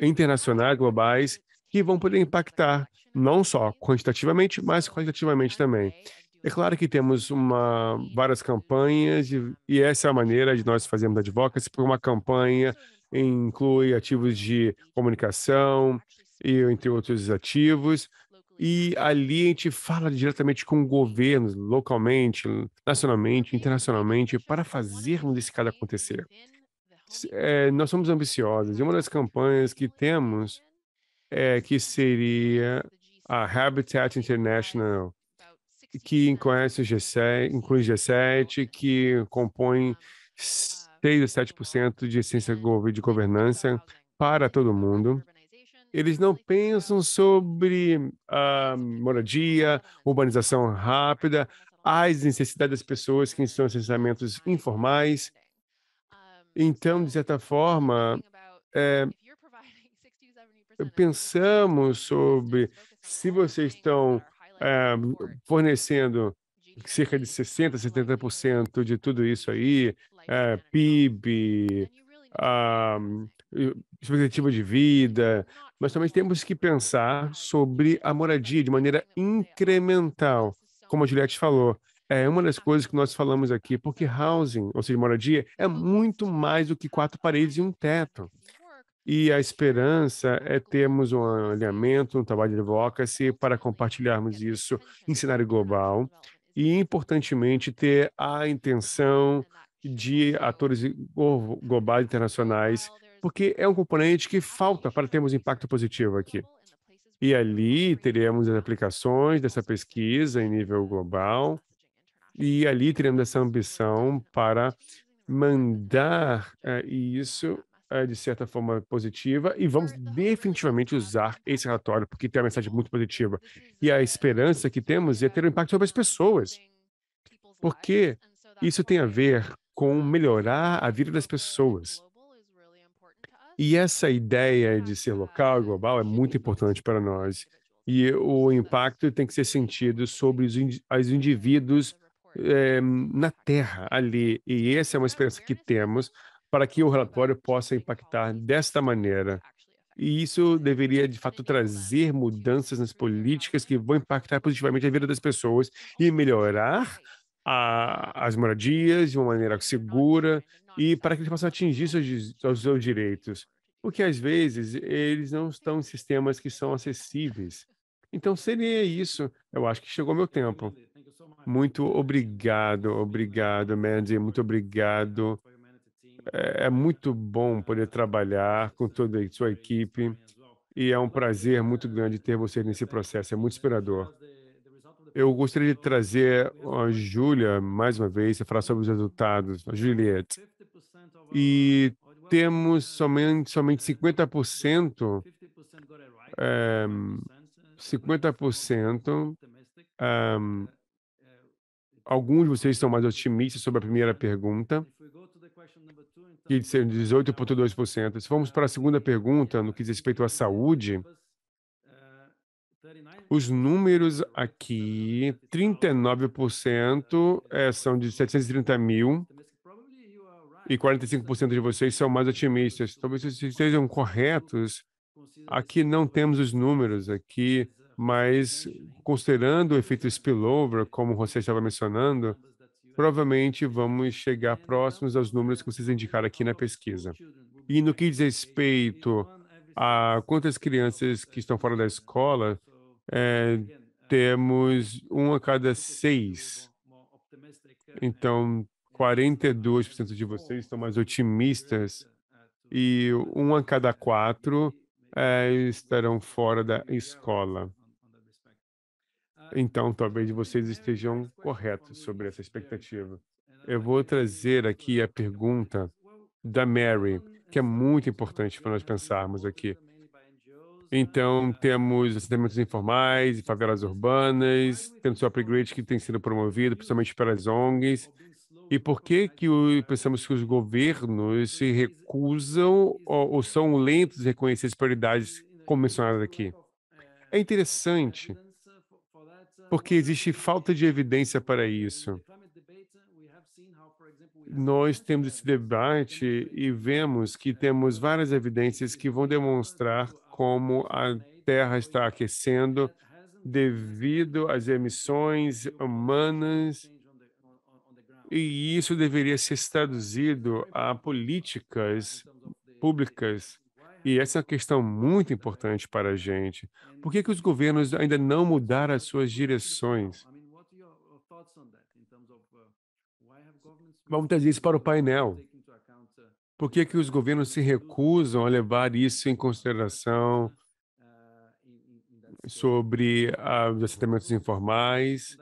internacionais, globais, que vão poder impactar não só quantitativamente, mas qualitativamente também. É claro que temos uma, várias campanhas e essa é a maneira de nós fazermos advocacy, porque uma campanha inclui ativos de comunicação e entre outros ativos, e ali a gente fala diretamente com governos, localmente, nacionalmente, internacionalmente, para fazermos esse caso acontecer. É, nós somos ambiciosos e uma das campanhas que temos é que seria a Habitat International, que conhece o G7, inclui o G7, que compõe 6 a 7% de essência de governança para todo mundo eles não pensam sobre a ah, moradia, urbanização rápida, as necessidades das pessoas que estão em assentamentos informais. Então, de certa forma, é, pensamos sobre se vocês estão é, fornecendo cerca de 60%, 70% de tudo isso aí, é, PIB, ah, expectativa de vida, mas também temos que pensar sobre a moradia de maneira incremental. Como a Juliette falou, é uma das coisas que nós falamos aqui, porque housing, ou seja, moradia, é muito mais do que quatro paredes e um teto. E a esperança é termos um alinhamento, um trabalho de advocacy para compartilharmos isso em cenário global e, importantemente, ter a intenção de atores globais internacionais porque é um componente que falta para termos impacto positivo aqui. E ali teremos as aplicações dessa pesquisa em nível global, e ali teremos essa ambição para mandar é, isso é, de certa forma positiva e vamos definitivamente usar esse relatório porque tem uma mensagem muito positiva e a esperança que temos é ter um impacto sobre as pessoas porque isso tem a ver com melhorar a vida das pessoas e essa ideia de ser local e global é muito importante para nós. E o impacto tem que ser sentido sobre os, os indivíduos é, na terra, ali. E essa é uma esperança que temos para que o relatório possa impactar desta maneira. E isso deveria, de fato, trazer mudanças nas políticas que vão impactar positivamente a vida das pessoas e melhorar a, as moradias de uma maneira segura e para que eles possam atingir seus, os seus direitos. Porque às vezes eles não estão em sistemas que são acessíveis. Então seria isso. Eu acho que chegou meu tempo. Muito obrigado, obrigado, Mandy, muito obrigado. É, é muito bom poder trabalhar com toda a sua equipe e é um prazer muito grande ter você nesse processo. É muito inspirador. Eu gostaria de trazer a né? Júlia mais uma vez e falar sobre os resultados, Juliette. E é temos é somente, somente 50%, é, 50%, né? um, é né? eh, então, eh, alguns de vocês são mais otimistas sobre a primeira pergunta, então, que disseram 18,2%. Se formos para a segunda pergunta, no que diz respeito à saúde, os números aqui, 39% é, eh, são de 730 mil e 45% de vocês são mais otimistas. Talvez vocês estejam corretos. Aqui não temos os números aqui, mas considerando o efeito spillover, como você estava mencionando, provavelmente vamos chegar próximos aos números que vocês indicaram aqui na pesquisa. E no que diz respeito a quantas crianças que estão fora da escola, é, temos um a cada seis. Então, 42% de vocês estão mais otimistas e um a cada quatro é, estarão fora da escola. Então, talvez vocês estejam corretos sobre essa expectativa. Eu vou trazer aqui a pergunta da Mary, que é muito importante para nós pensarmos aqui. Então, temos assentamentos informais e favelas urbanas, temos o upgrade que tem sido promovido, principalmente pelas ONGs. E por que, que o, pensamos que os governos se recusam ou, ou são lentos em reconhecer as prioridades como mencionadas aqui? É interessante, porque existe falta de evidência para isso. Nós temos esse debate e vemos que temos várias evidências que vão demonstrar como a Terra está aquecendo devido às emissões humanas, e isso deveria ser traduzido a políticas públicas. E essa é uma questão muito importante para a gente. Por que, que os governos ainda não mudaram as suas direções? Vamos trazer isso para o painel. Por que, que os governos se recusam a levar isso em consideração sobre ah, os assentamentos informais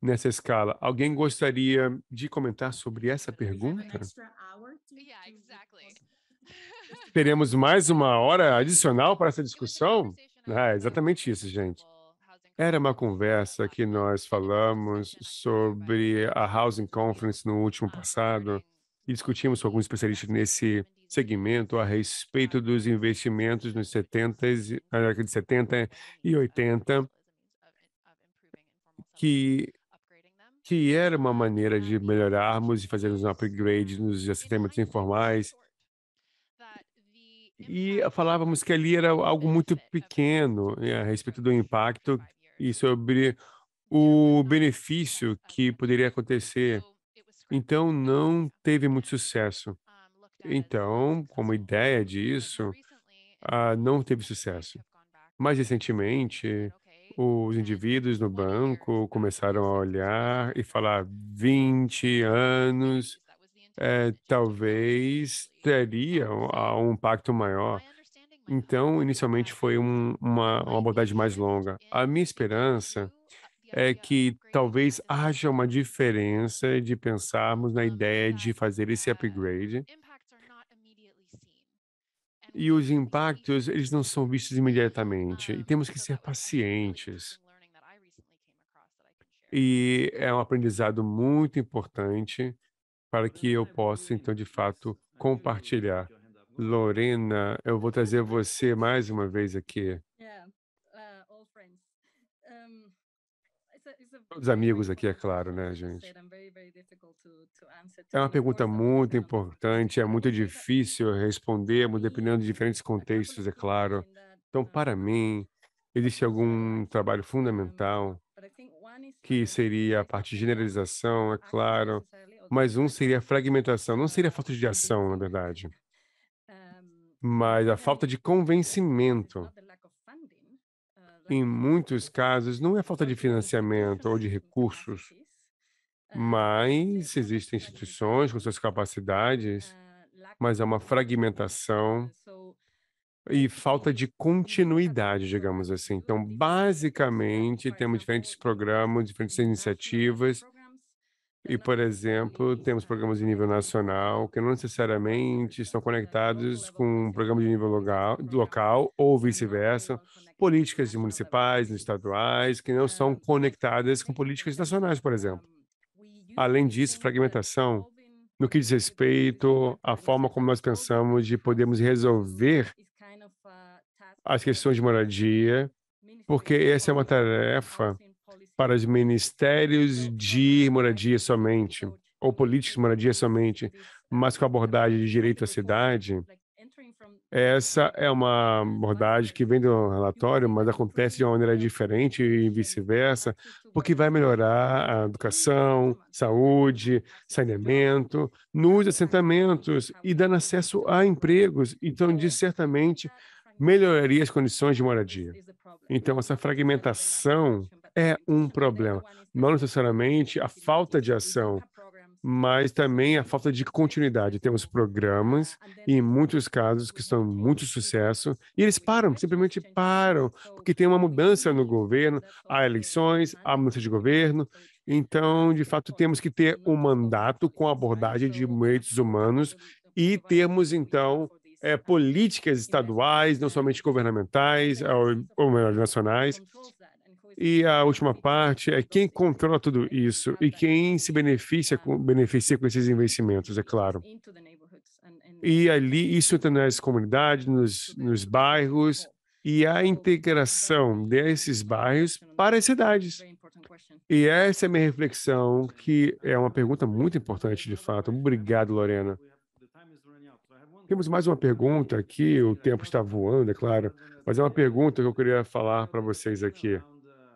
nessa escala? Alguém gostaria de comentar sobre essa pergunta? Teremos mais uma hora adicional para essa discussão? é exatamente isso, gente. Era uma conversa que nós falamos sobre a Housing Conference no último ah, passado e discutimos com alguns especialistas nesse segmento a respeito dos investimentos nos 70 na década de 70 e 80, que que era uma maneira de melhorarmos e fazermos um upgrade nos sistemas informais. E falávamos que ali era algo muito pequeno né, a respeito do impacto e sobre o benefício que poderia acontecer então, não teve muito sucesso. Então, como ideia disso, ah, não teve sucesso. Mais recentemente, os indivíduos no banco começaram a olhar e falar 20 anos, é, talvez teria um impacto maior. Então, inicialmente foi um, uma, uma abordagem mais longa. A minha esperança é que talvez haja uma diferença de pensarmos na ideia de fazer esse upgrade. E os impactos, eles não são vistos imediatamente. E temos que ser pacientes. E é um aprendizado muito importante para que eu possa, então, de fato, compartilhar. Lorena, eu vou trazer você mais uma vez aqui. É, ah, os amigos aqui, é claro, né, gente? É uma pergunta muito importante, é muito difícil respondermos, dependendo de diferentes contextos, é claro. Então, para mim, existe algum trabalho fundamental que seria a parte de generalização, é claro, mas um seria a fragmentação, não seria a falta de ação, na verdade, mas a falta de convencimento em muitos casos, não é falta de financiamento ou de recursos, mas existem instituições com suas capacidades, mas há é uma fragmentação e falta de continuidade, digamos assim. Então, basicamente, temos diferentes programas, diferentes iniciativas, e, por exemplo, temos programas de nível nacional que não necessariamente estão conectados com um programa de nível local, local ou vice-versa, políticas municipais, estaduais, que não são conectadas com políticas nacionais, por exemplo. Além disso, fragmentação no que diz respeito à forma como nós pensamos de podermos resolver as questões de moradia, porque essa é uma tarefa para os ministérios de moradia somente, ou políticos de moradia somente, mas com a abordagem de direito à cidade, essa é uma abordagem que vem do relatório, mas acontece de uma maneira diferente e vice-versa, porque vai melhorar a educação, saúde, saneamento nos assentamentos e dando acesso a empregos. Então, de certamente melhoraria as condições de moradia. Então, essa fragmentação é um problema. Não necessariamente a falta de ação, mas também a falta de continuidade. Temos programas, e em muitos casos, que são muito sucesso, e eles param, simplesmente param, porque tem uma mudança no governo, há eleições, há mudança de governo. Então, de fato, temos que ter um mandato com abordagem de direitos humanos e termos, então, é, políticas estaduais, não somente governamentais ou, ou nacionais, e a última parte é quem controla tudo isso e quem se beneficia com, beneficia com esses investimentos, é claro. Né, e ali, isso entra nas comunidades, nos, né, nos é bairros, e a então, integração desses né, bairros para as é cidades. E essa é a minha reflexão, então, que é uma pergunta muito importante, de fato. Obrigado, Lorena. Temos mais uma pergunta aqui, o tempo está voando, é claro, mas é uma pergunta que eu queria falar para vocês aqui.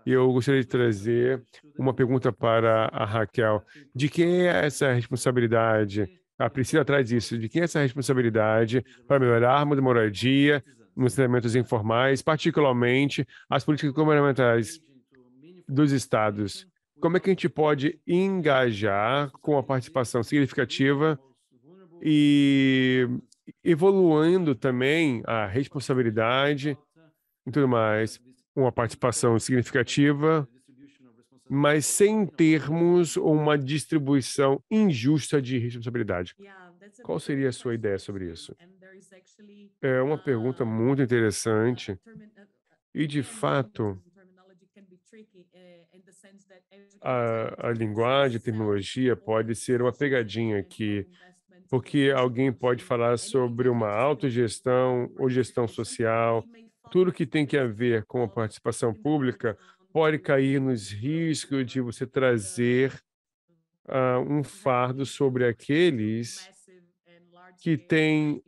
E eu gostaria de trazer uma pergunta para a Raquel. De quem é essa responsabilidade? A ah, Priscila traz isso. De quem é essa responsabilidade para melhorarmos a moradia nos treinamentos informais, particularmente as políticas governamentais dos estados? Como é que a gente pode engajar com a participação significativa e evoluindo também a responsabilidade e tudo mais? uma participação significativa, mas sem termos uma distribuição injusta de responsabilidade. Qual seria a sua ideia sobre isso? É uma pergunta muito interessante e, de fato, a, a linguagem, a terminologia pode ser uma pegadinha que porque alguém pode falar sobre uma autogestão ou gestão social tudo que tem que a ver com a participação pública pode cair nos riscos de você trazer uh, um fardo sobre aqueles que têm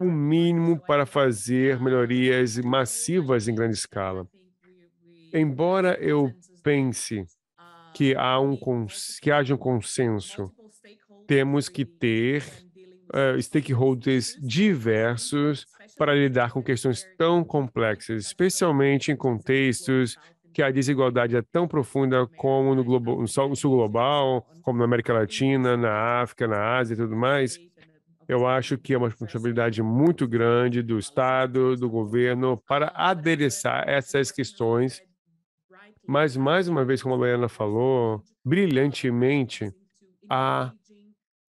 o um mínimo para fazer melhorias massivas em grande escala. Embora eu pense que, há um que haja um consenso, temos que ter uh, stakeholders diversos para lidar com questões tão complexas, especialmente em contextos que a desigualdade é tão profunda como no, globo, no sul global, como na América Latina, na África, na Ásia e tudo mais. Eu acho que é uma responsabilidade muito grande do Estado, do governo, para adereçar essas questões. Mas, mais uma vez, como a Mariana falou, brilhantemente, há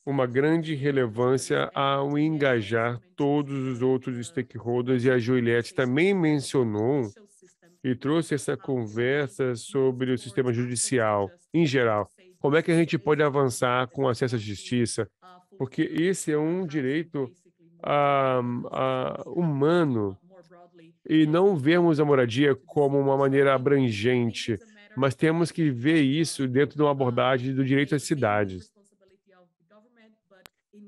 uma grande relevância ao engajar todos os outros stakeholders, e a Juliette também mencionou e trouxe essa conversa sobre o sistema judicial em geral. Como é que a gente pode avançar com acesso à justiça? Porque esse é um direito ah, ah, humano e não vemos a moradia como uma maneira abrangente, mas temos que ver isso dentro de uma abordagem do direito às cidades.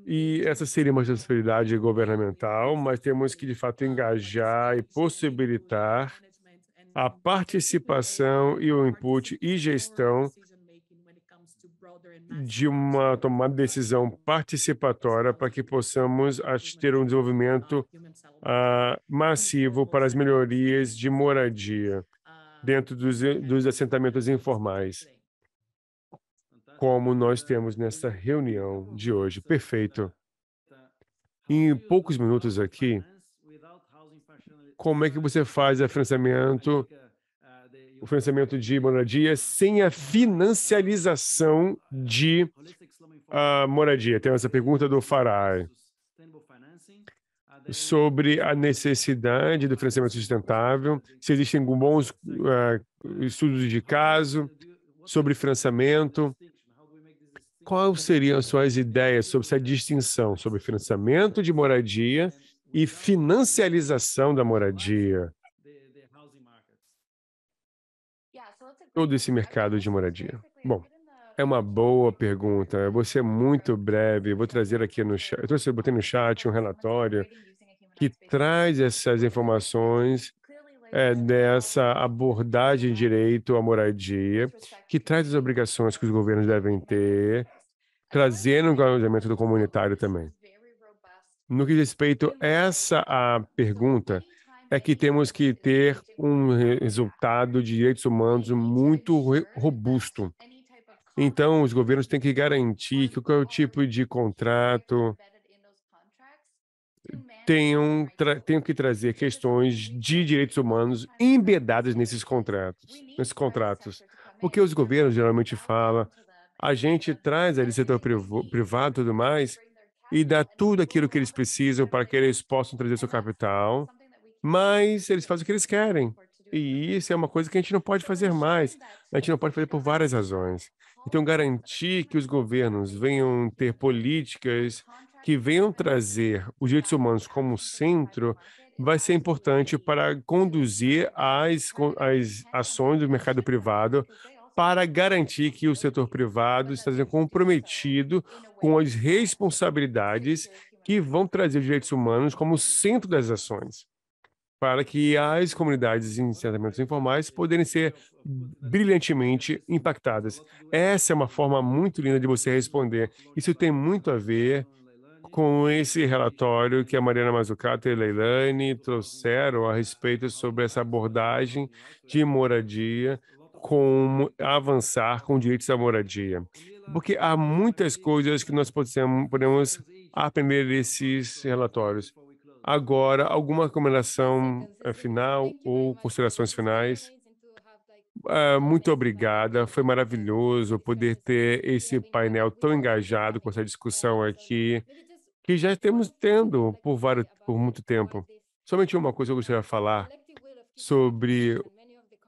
E essa seria uma responsabilidade governamental, mas temos que, de fato, engajar e possibilitar a participação e o input e gestão de uma tomada de decisão participatória para que possamos ter um desenvolvimento uh, massivo para as melhorias de moradia dentro dos, dos assentamentos informais como nós temos nessa reunião de hoje. Perfeito. Em poucos minutos aqui, como é que você faz financiamento, o financiamento de moradia sem a financialização de uh, moradia? Tem essa pergunta do Farai sobre a necessidade do financiamento sustentável, se existem bons uh, ah, estudos de caso sobre financiamento, quais seriam as suas ideias sobre essa distinção sobre financiamento de moradia e financialização da moradia? Todo esse mercado de moradia. Bom, é uma boa pergunta. Eu vou ser muito breve. Eu vou trazer aqui no chat. Eu trouxe, eu botei no chat um relatório que traz essas informações é, dessa abordagem de direito à moradia, que traz as obrigações que os governos devem ter trazendo o engajamento do comunitário também. No que diz respeito a essa a pergunta, é que temos que ter um resultado de direitos humanos muito robusto. Então, os governos têm que garantir que qualquer tipo de contrato tenham, tenham que trazer questões de direitos humanos embedadas nesses contratos, nesses contratos. Porque os governos geralmente falam, a gente traz ali setor privado e tudo mais e dá tudo aquilo que eles precisam para que eles possam trazer seu capital, mas eles fazem o que eles querem. E isso é uma coisa que a gente não pode fazer mais. A gente não pode fazer por várias razões. Então, garantir que os governos venham ter políticas que venham trazer os direitos humanos como centro vai ser importante para conduzir as, as ações do mercado privado para garantir que o setor privado esteja comprometido com as responsabilidades que vão trazer os direitos humanos como centro das ações, para que as comunidades em assentamentos informais poderem ser brilhantemente impactadas. Essa é uma forma muito linda de você responder. Isso tem muito a ver com esse relatório que a Mariana Mazzucato e a Leilani trouxeram a respeito sobre essa abordagem de moradia com avançar com direitos à moradia, porque há muitas coisas que nós podemos aprender desses relatórios. Agora, alguma recomendação eh, final ou considerações finais? Ah, muito obrigada, foi maravilhoso poder ter esse painel tão engajado com essa discussão aqui, que já estamos tendo por, vários, por muito tempo. Somente uma coisa eu gostaria de falar sobre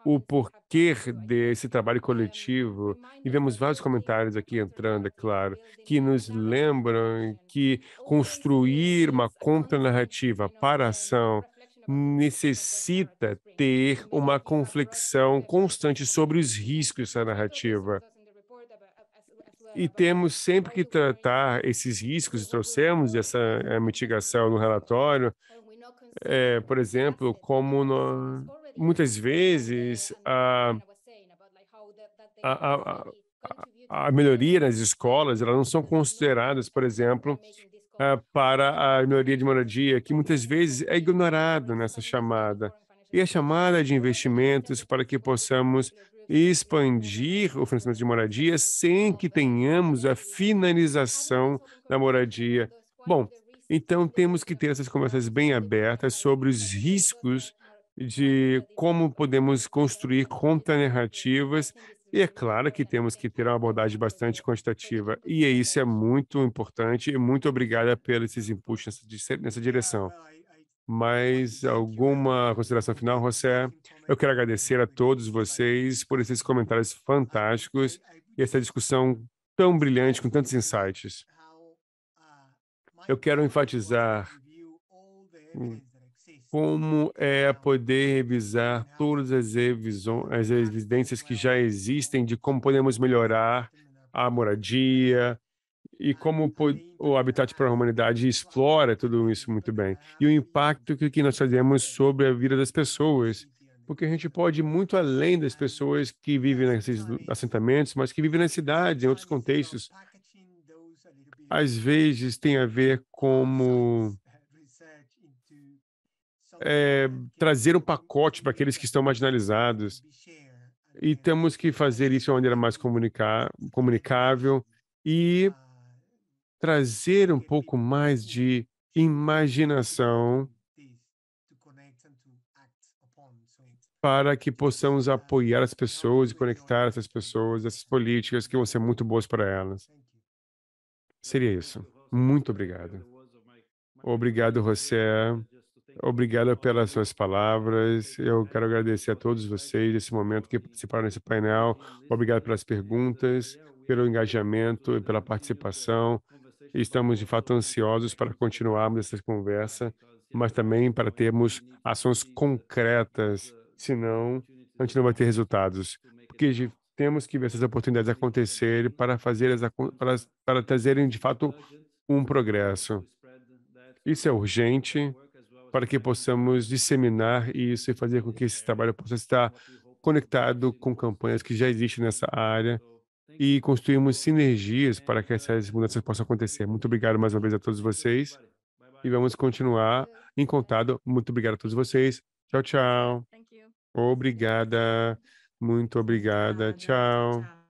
o porquê desse trabalho coletivo. E vemos vários comentários aqui entrando, é claro, que nos lembram que construir uma contranarrativa para a ação necessita ter uma reflexão constante sobre os riscos dessa narrativa. E temos sempre que tratar esses riscos, e trouxemos essa eh, mitigação no relatório, é, por exemplo, como nós muitas vezes ah, a, a, a, a, melhoria nas escolas elas não são consideradas, por exemplo, ah, para a melhoria de moradia, que muitas vezes é ignorado nessa chamada. E a chamada de investimentos para que possamos expandir o financiamento de moradia sem que tenhamos a finalização da moradia. Bom, então temos que ter essas conversas bem abertas sobre os riscos de como podemos construir contra-narrativas e é claro que temos que ter uma abordagem bastante quantitativa. E é isso é muito importante. E muito obrigada pelos esses impulsos nessa direção. Mas alguma consideração final, José? Eu quero agradecer a todos vocês por esses comentários fantásticos e essa discussão tão brilhante com tantos insights. Eu quero enfatizar uh, como é poder revisar todas as, as evidências que já existem de como podemos melhorar a moradia e como o Habitat para a Humanidade explora tudo isso muito bem. E o impacto que, nós fazemos sobre a vida das pessoas, porque a gente pode ir muito além das pessoas que vivem nesses assentamentos, mas que vivem na cidade, em outros contextos. Às vezes tem a ver como é, trazer um pacote para aqueles que estão marginalizados. E temos que fazer isso de uma maneira mais comunicável e trazer um pouco mais de imaginação para que possamos apoiar as pessoas e conectar essas pessoas, essas políticas que vão ser muito boas para elas. Seria isso. Muito obrigado. Obrigado, José. Obrigado pelas suas palavras. Eu quero agradecer a todos vocês nesse momento que participaram desse painel. Obrigado pelas perguntas, pelo engajamento e pela participação. Estamos, de fato, ansiosos para continuarmos essa conversa, mas também para termos ações concretas, senão a gente não vai ter resultados. Porque temos que ver essas oportunidades acontecerem para, fazer para, para trazerem, de fato, um progresso. Isso é urgente para que possamos disseminar isso e fazer com que esse trabalho possa estar conectado com campanhas que já existem nessa área e construirmos sinergias para que essas mudanças possam acontecer. Muito obrigado mais uma vez a todos vocês e vamos continuar em contato. Muito obrigado a todos vocês. Tchau, tchau. Obrigada. Muito obrigada. Tchau.